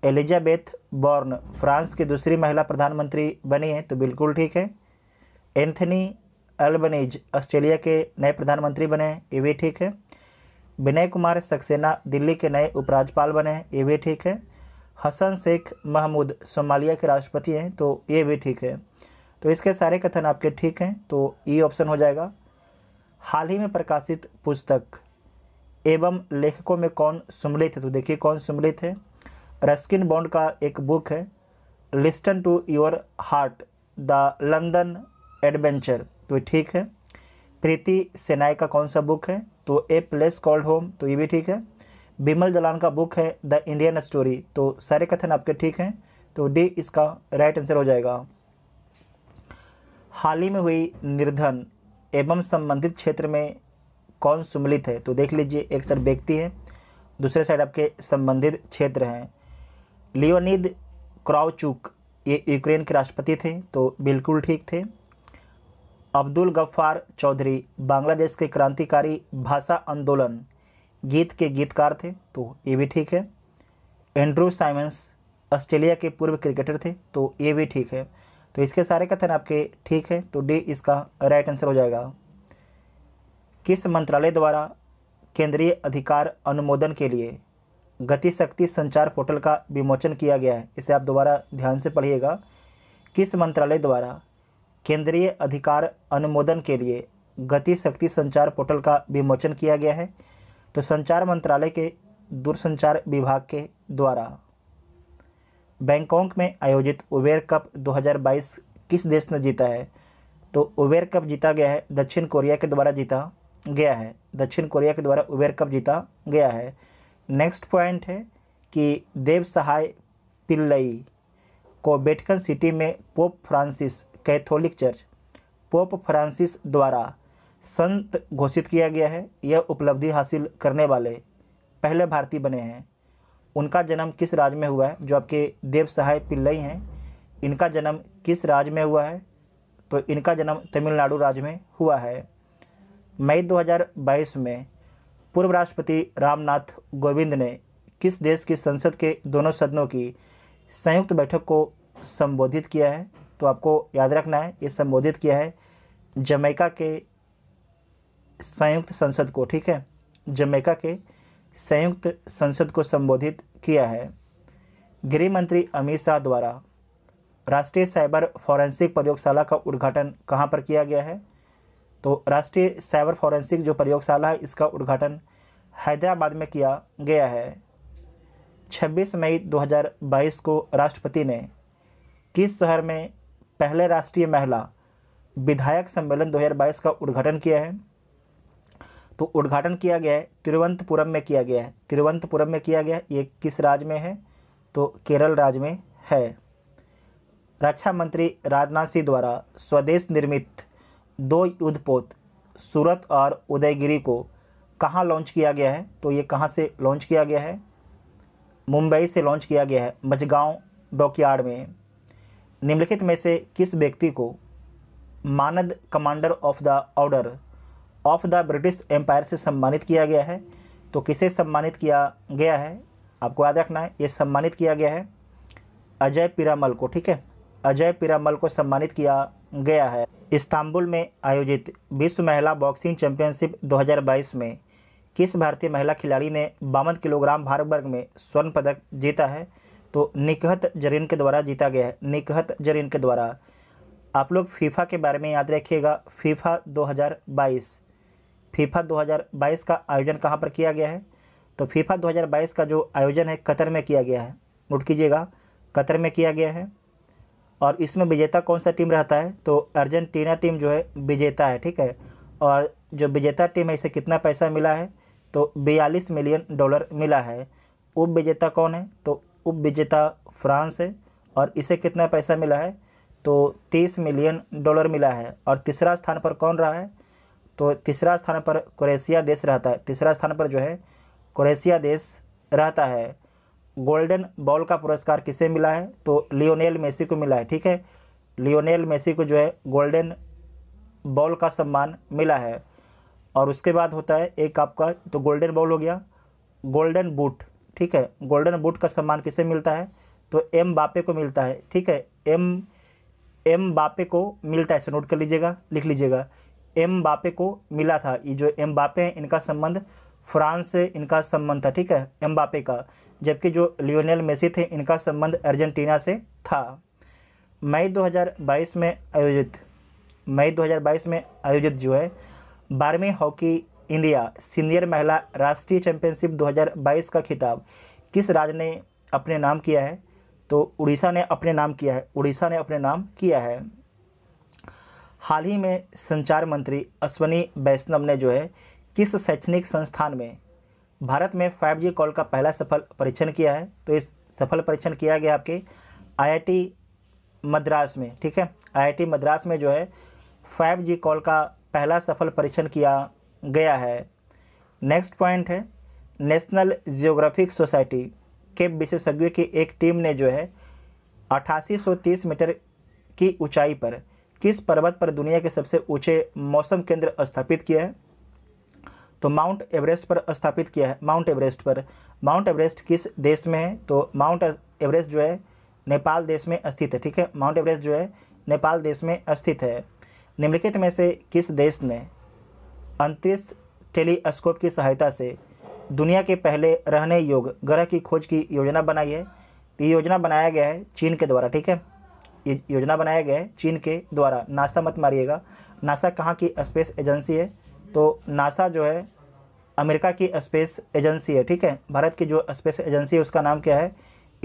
एलिजाबेथ बॉर्न फ्रांस की दूसरी महिला प्रधानमंत्री बनी है तो बिल्कुल ठीक है एंथनी अल्बनीज ऑस्ट्रेलिया के नए प्रधानमंत्री बने हैं ये भी ठीक है विनय कुमार सक्सेना दिल्ली के नए उपराज्यपाल बने हैं ये भी ठीक है हसन शेख महमूद सोमालिया के राष्ट्रपति हैं तो ये भी ठीक है तो इसके सारे कथन आपके ठीक हैं तो ई ऑप्शन हो जाएगा हाल ही में प्रकाशित पुस्तक एवं लेखकों में कौन सम्मिलित है तो देखिए कौन सम्मिलित है रस्किन बॉन्ड का एक बुक है listen to your heart the London adventure तो ठीक है प्रीति सेनाई का कौन सा बुक है तो ए प्लेस कॉल्ड होम तो ये भी ठीक है बिमल जलान का बुक है द इंडियन स्टोरी तो सारे कथन आपके ठीक हैं तो डी इसका राइट आंसर हो जाएगा हाल ही में हुई निर्धन एवं संबंधित क्षेत्र में कौन सम्मिलित है तो देख लीजिए एक सर व्यक्ति है दूसरे साइड आपके संबंधित क्षेत्र हैं लियोनिद क्राउचुक ये यूक्रेन के राष्ट्रपति थे तो बिल्कुल ठीक थे अब्दुल गफ्फार चौधरी बांग्लादेश के क्रांतिकारी भाषा आंदोलन गीत के गीतकार थे तो ये भी ठीक है एंड्रू साइमंस ऑस्ट्रेलिया के पूर्व क्रिकेटर थे तो ये भी ठीक है तो इसके सारे कथन आपके ठीक है तो डी इसका राइट आंसर हो जाएगा किस मंत्रालय द्वारा केंद्रीय अधिकार अनुमोदन के लिए गति शक्ति संचार पोर्टल का विमोचन किया गया है इसे आप दोबारा ध्यान से पढ़िएगा किस मंत्रालय द्वारा केंद्रीय अधिकार अनुमोदन के लिए गति शक्ति संचार पोर्टल का विमोचन किया गया है तो संचार मंत्रालय के दूरसंचार विभाग के द्वारा बैंकॉक में आयोजित उबेर कप 2022 किस देश ने जीता है तो उबेर कप जीता गया है दक्षिण कोरिया के द्वारा जीता गया है दक्षिण कोरिया के द्वारा उबेर कप जीता गया है नेक्स्ट पॉइंट है कि देव सहाय पिल्लई को बेटकन सिटी में pope Francis Catholic church pope Francis द्वारा संत घोषित किया गया है यह उपलब्धि हासिल करने वाले पहले भारतीय बने हैं उनका जन्म किस राज्य में हुआ है जो आपके देव सहाय पिल्लई हैं इनका जन्म किस राज्य में हुआ है तो इनका जन्म तमिलनाडु राज्य में हुआ है मई 2022 में पूर्व राष्ट्रपति रामनाथ कोविंद ने किस देश की संसद के दोनों सदनों की संयुक्त बैठक को संबोधित किया है तो आपको याद रखना है ये संबोधित किया है जमैका के संयुक्त संसद को ठीक है जमैका के संयुक्त संसद को संबोधित किया है गृह मंत्री अमित शाह द्वारा राष्ट्रीय साइबर फॉरेंसिक प्रयोगशाला का उद्घाटन कहाँ पर किया गया है तो राष्ट्रीय साइबर फॉरेंसिक जो प्रयोगशाला है इसका उद्घाटन हैदराबाद में किया गया है 26 मई 2022 को राष्ट्रपति ने किस शहर में पहले राष्ट्रीय महिला विधायक सम्मेलन 2022 का उद्घाटन किया है तो उद्घाटन किया गया है तिरुवंतपुरम में किया गया है तिरुवंतपुरम में किया गया है ये किस राज्य में है तो केरल राज्य में है रक्षा मंत्री राजनाथ सिंह द्वारा स्वदेश निर्मित दो युद्धपोत सूरत और उदयगिरी को कहाँ लॉन्च किया गया है तो ये कहाँ से लॉन्च किया गया है मुंबई से लॉन्च किया गया है मजगांव डॉकयार्ड में निम्नलिखित में से किस व्यक्ति को मानद commander of the order of the British Empire से सम्मानित किया गया है तो किसे सम्मानित किया गया है आपको याद रखना है ये सम्मानित किया गया है अजय पिरामल को ठीक है अजय पिरामल को सम्मानित किया गया है इस्तांबुल में आयोजित विश्व महिला बॉक्सिंग चैंपियनशिप 2022 में किस भारतीय महिला खिलाड़ी ने बावन किलोग्राम भार वर्ग में स्वर्ण पदक जीता है तो निकहत जरीन के द्वारा जीता गया है निकहत जरीन के द्वारा आप लोग फीफा के बारे में याद रखिएगा फीफा 2022 फीफा 2022 का आयोजन कहाँ पर किया गया है तो फीफा 2022 का जो आयोजन है कतर में किया गया है नोट कीजिएगा कतर में किया गया है और इसमें विजेता कौन सा टीम रहता है तो अर्जेंटीना टीम जो है विजेता है ठीक है और जो विजेता टीम है इसे कितना पैसा मिला है तो बयालीस मिलियन डॉलर मिला है उप विजेता कौन है तो उप विजेता फ्रांस है और इसे कितना पैसा मिला है तो तीस मिलियन डॉलर मिला है और तीसरा स्थान पर कौन रहा है तो तीसरा स्थान पर क्रोएशिया देश रहता है तीसरा स्थान पर जो है क्रोएशिया देश रहता है गोल्डन बॉल का पुरस्कार किसे मिला है तो लियोनेल मेसी को मिला है ठीक है लियोनेल मेसी को जो है गोल्डन बॉल का सम्मान मिला है और उसके बाद होता है एक आपका तो गोल्डन बॉल हो गया गोल्डन बूट ठीक है गोल्डन बूट का सम्मान किसे मिलता है तो एम बापे को मिलता है ठीक है एम एम बापे को मिलता है इसे नोट कर लीजिएगा लिख लीजिएगा एम बापे को मिला था ये जो एम बापे हैं इनका संबंध फ्रांस से इनका संबंध था ठीक है एम बापे का जबकि जो लियोनेल मेसी थे इनका संबंध अर्जेंटीना से था मई 2022 में आयोजित मई 2022 में आयोजित जो है बारहवीं हॉकी इंडिया सीनियर महिला राष्ट्रीय चैंपियनशिप 2022 का खिताब किस राज्य ने अपने नाम किया है तो उड़ीसा ने अपने नाम किया है उड़ीसा ने अपने नाम किया है हाल ही में संचार मंत्री अश्वनी वैष्णव ने जो है किस शैक्षणिक संस्थान में भारत में 5G कॉल का पहला सफल परीक्षण किया है तो इस सफल परीक्षण किया गया आपके आईआईटी मद्रास में ठीक है आईआईटी मद्रास में जो है 5G कॉल का पहला सफल परीक्षण किया गया है नेक्स्ट पॉइंट है नेशनल जियोग्राफिक सोसाइटी के विशेषज्ञों की एक टीम ने जो है अठासी मीटर की ऊंचाई पर किस पर्वत पर दुनिया के सबसे ऊंचे मौसम केंद्र स्थापित किया है तो माउंट एवरेस्ट पर स्थापित किया है माउंट एवरेस्ट पर माउंट एवरेस्ट किस देश में है तो माउंट एवरेस्ट जो है नेपाल देश में स्थित है ठीक है माउंट एवरेस्ट जो है नेपाल देश में स्थित है निम्नलिखित में से किस देश ने अंतरिक्ष टेलीस्कोप की सहायता से दुनिया के पहले रहने योग्य ग्रह की खोज की योजना बनाई है तो ये योजना बनाया गया है चीन के द्वारा ठीक है योजना बनाया गया है चीन के द्वारा नासा मत मारिएगा नासा कहाँ की स्पेस एजेंसी है तो नासा जो है अमेरिका की स्पेस एजेंसी है ठीक है भारत की जो स्पेस एजेंसी है उसका नाम क्या है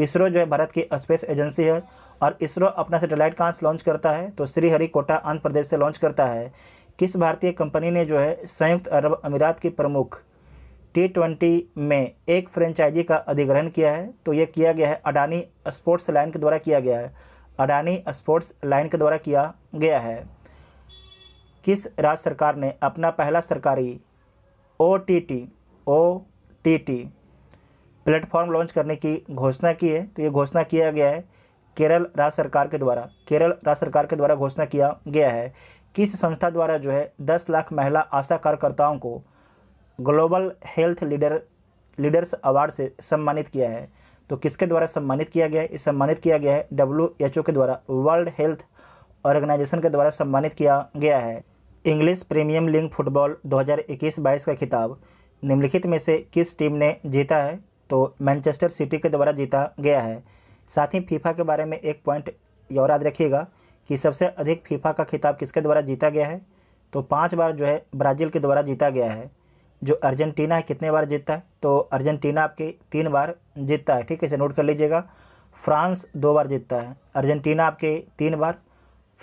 इसरो जो है भारत की स्पेस एजेंसी है और इसरो अपना सेटेलाइट कहाँ से लॉन्च करता है तो श्रीहरिकोटा आंध्र प्रदेश से लॉन्च करता है किस भारतीय कंपनी ने जो है संयुक्त अरब अमीरात की प्रमुख टी ट्वेंटी में एक फ्रेंचाइजी का अधिग्रहण किया है तो यह किया गया है अडानी स्पोर्ट्स लाइन के द्वारा किया गया है अडानी स्पोर्ट्स लाइन के द्वारा किया गया है किस राज्य सरकार ने अपना पहला सरकारी O T T O T T platform launch करने की घोषणा की है तो ये घोषणा किया गया है केरल राज्य सरकार के द्वारा केरल राज्य सरकार के द्वारा घोषणा किया गया है किस संस्था द्वारा जो है दस लाख महिला आशा कार्यकर्ताओं को global health leader leaders award से सम्मानित किया है तो किसके द्वारा सम्मानित किया गया है इस सम्मानित किया गया है डब्ल्यू के द्वारा वर्ल्ड हेल्थ ऑर्गेनाइजेशन के द्वारा सम्मानित किया गया है इंग्लिश प्रीमियम लीग फुटबॉल 2021-22 का खिताब निम्नलिखित में से किस टीम ने जीता है तो मैनचेस्टर सिटी के द्वारा जीता गया है साथ ही फीफा के बारे में एक पॉइंट और याद रखिएगा कि सबसे अधिक फीफा का खिताब किसके द्वारा जीता गया है तो पाँच बार जो है ब्राज़ील के द्वारा जीता गया है जो अर्जेंटीना है कितने बार जीतता है तो अर्जेंटीना आपके तीन बार जीतता है ठीक है इसे नोट कर लीजिएगा फ्रांस दो बार जीतता है अर्जेंटीना आपके तीन बार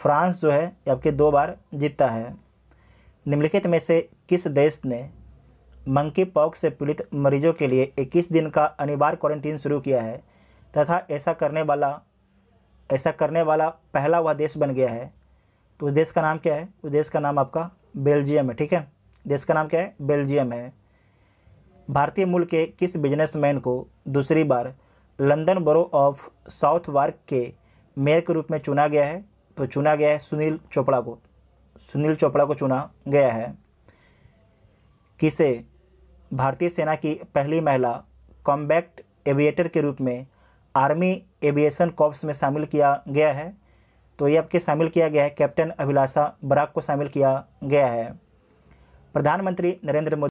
फ्रांस जो है आपके दो बार जीतता है निम्नलिखित में से किस देश ने मंकी पॉक्स से पीड़ित मरीजों के लिए 21 दिन का अनिवार्य क्वारंटीन शुरू किया है तथा ऐसा करने वाला ऐसा करने वाला पहला वह देश बन गया है तो उस देश का नाम क्या है उस देश का नाम आपका बेल्जियम है ठीक है देश का नाम क्या है बेल्जियम है भारतीय मूल के किस बिजनेसमैन को दूसरी बार London borough of Southwark के मेयर के रूप में चुना गया है तो चुना गया है सुनील चोपड़ा को सुनील चोपड़ा को चुना गया है किसे भारतीय सेना की पहली महिला कॉम्बैक्ट एविएटर के रूप में आर्मी एविएशन कॉप्स में शामिल किया गया है तो ये आपके शामिल किया गया है कैप्टन अभिलाषा बराक को शामिल किया गया है प्रधानमंत्री नरेंद्र मोदी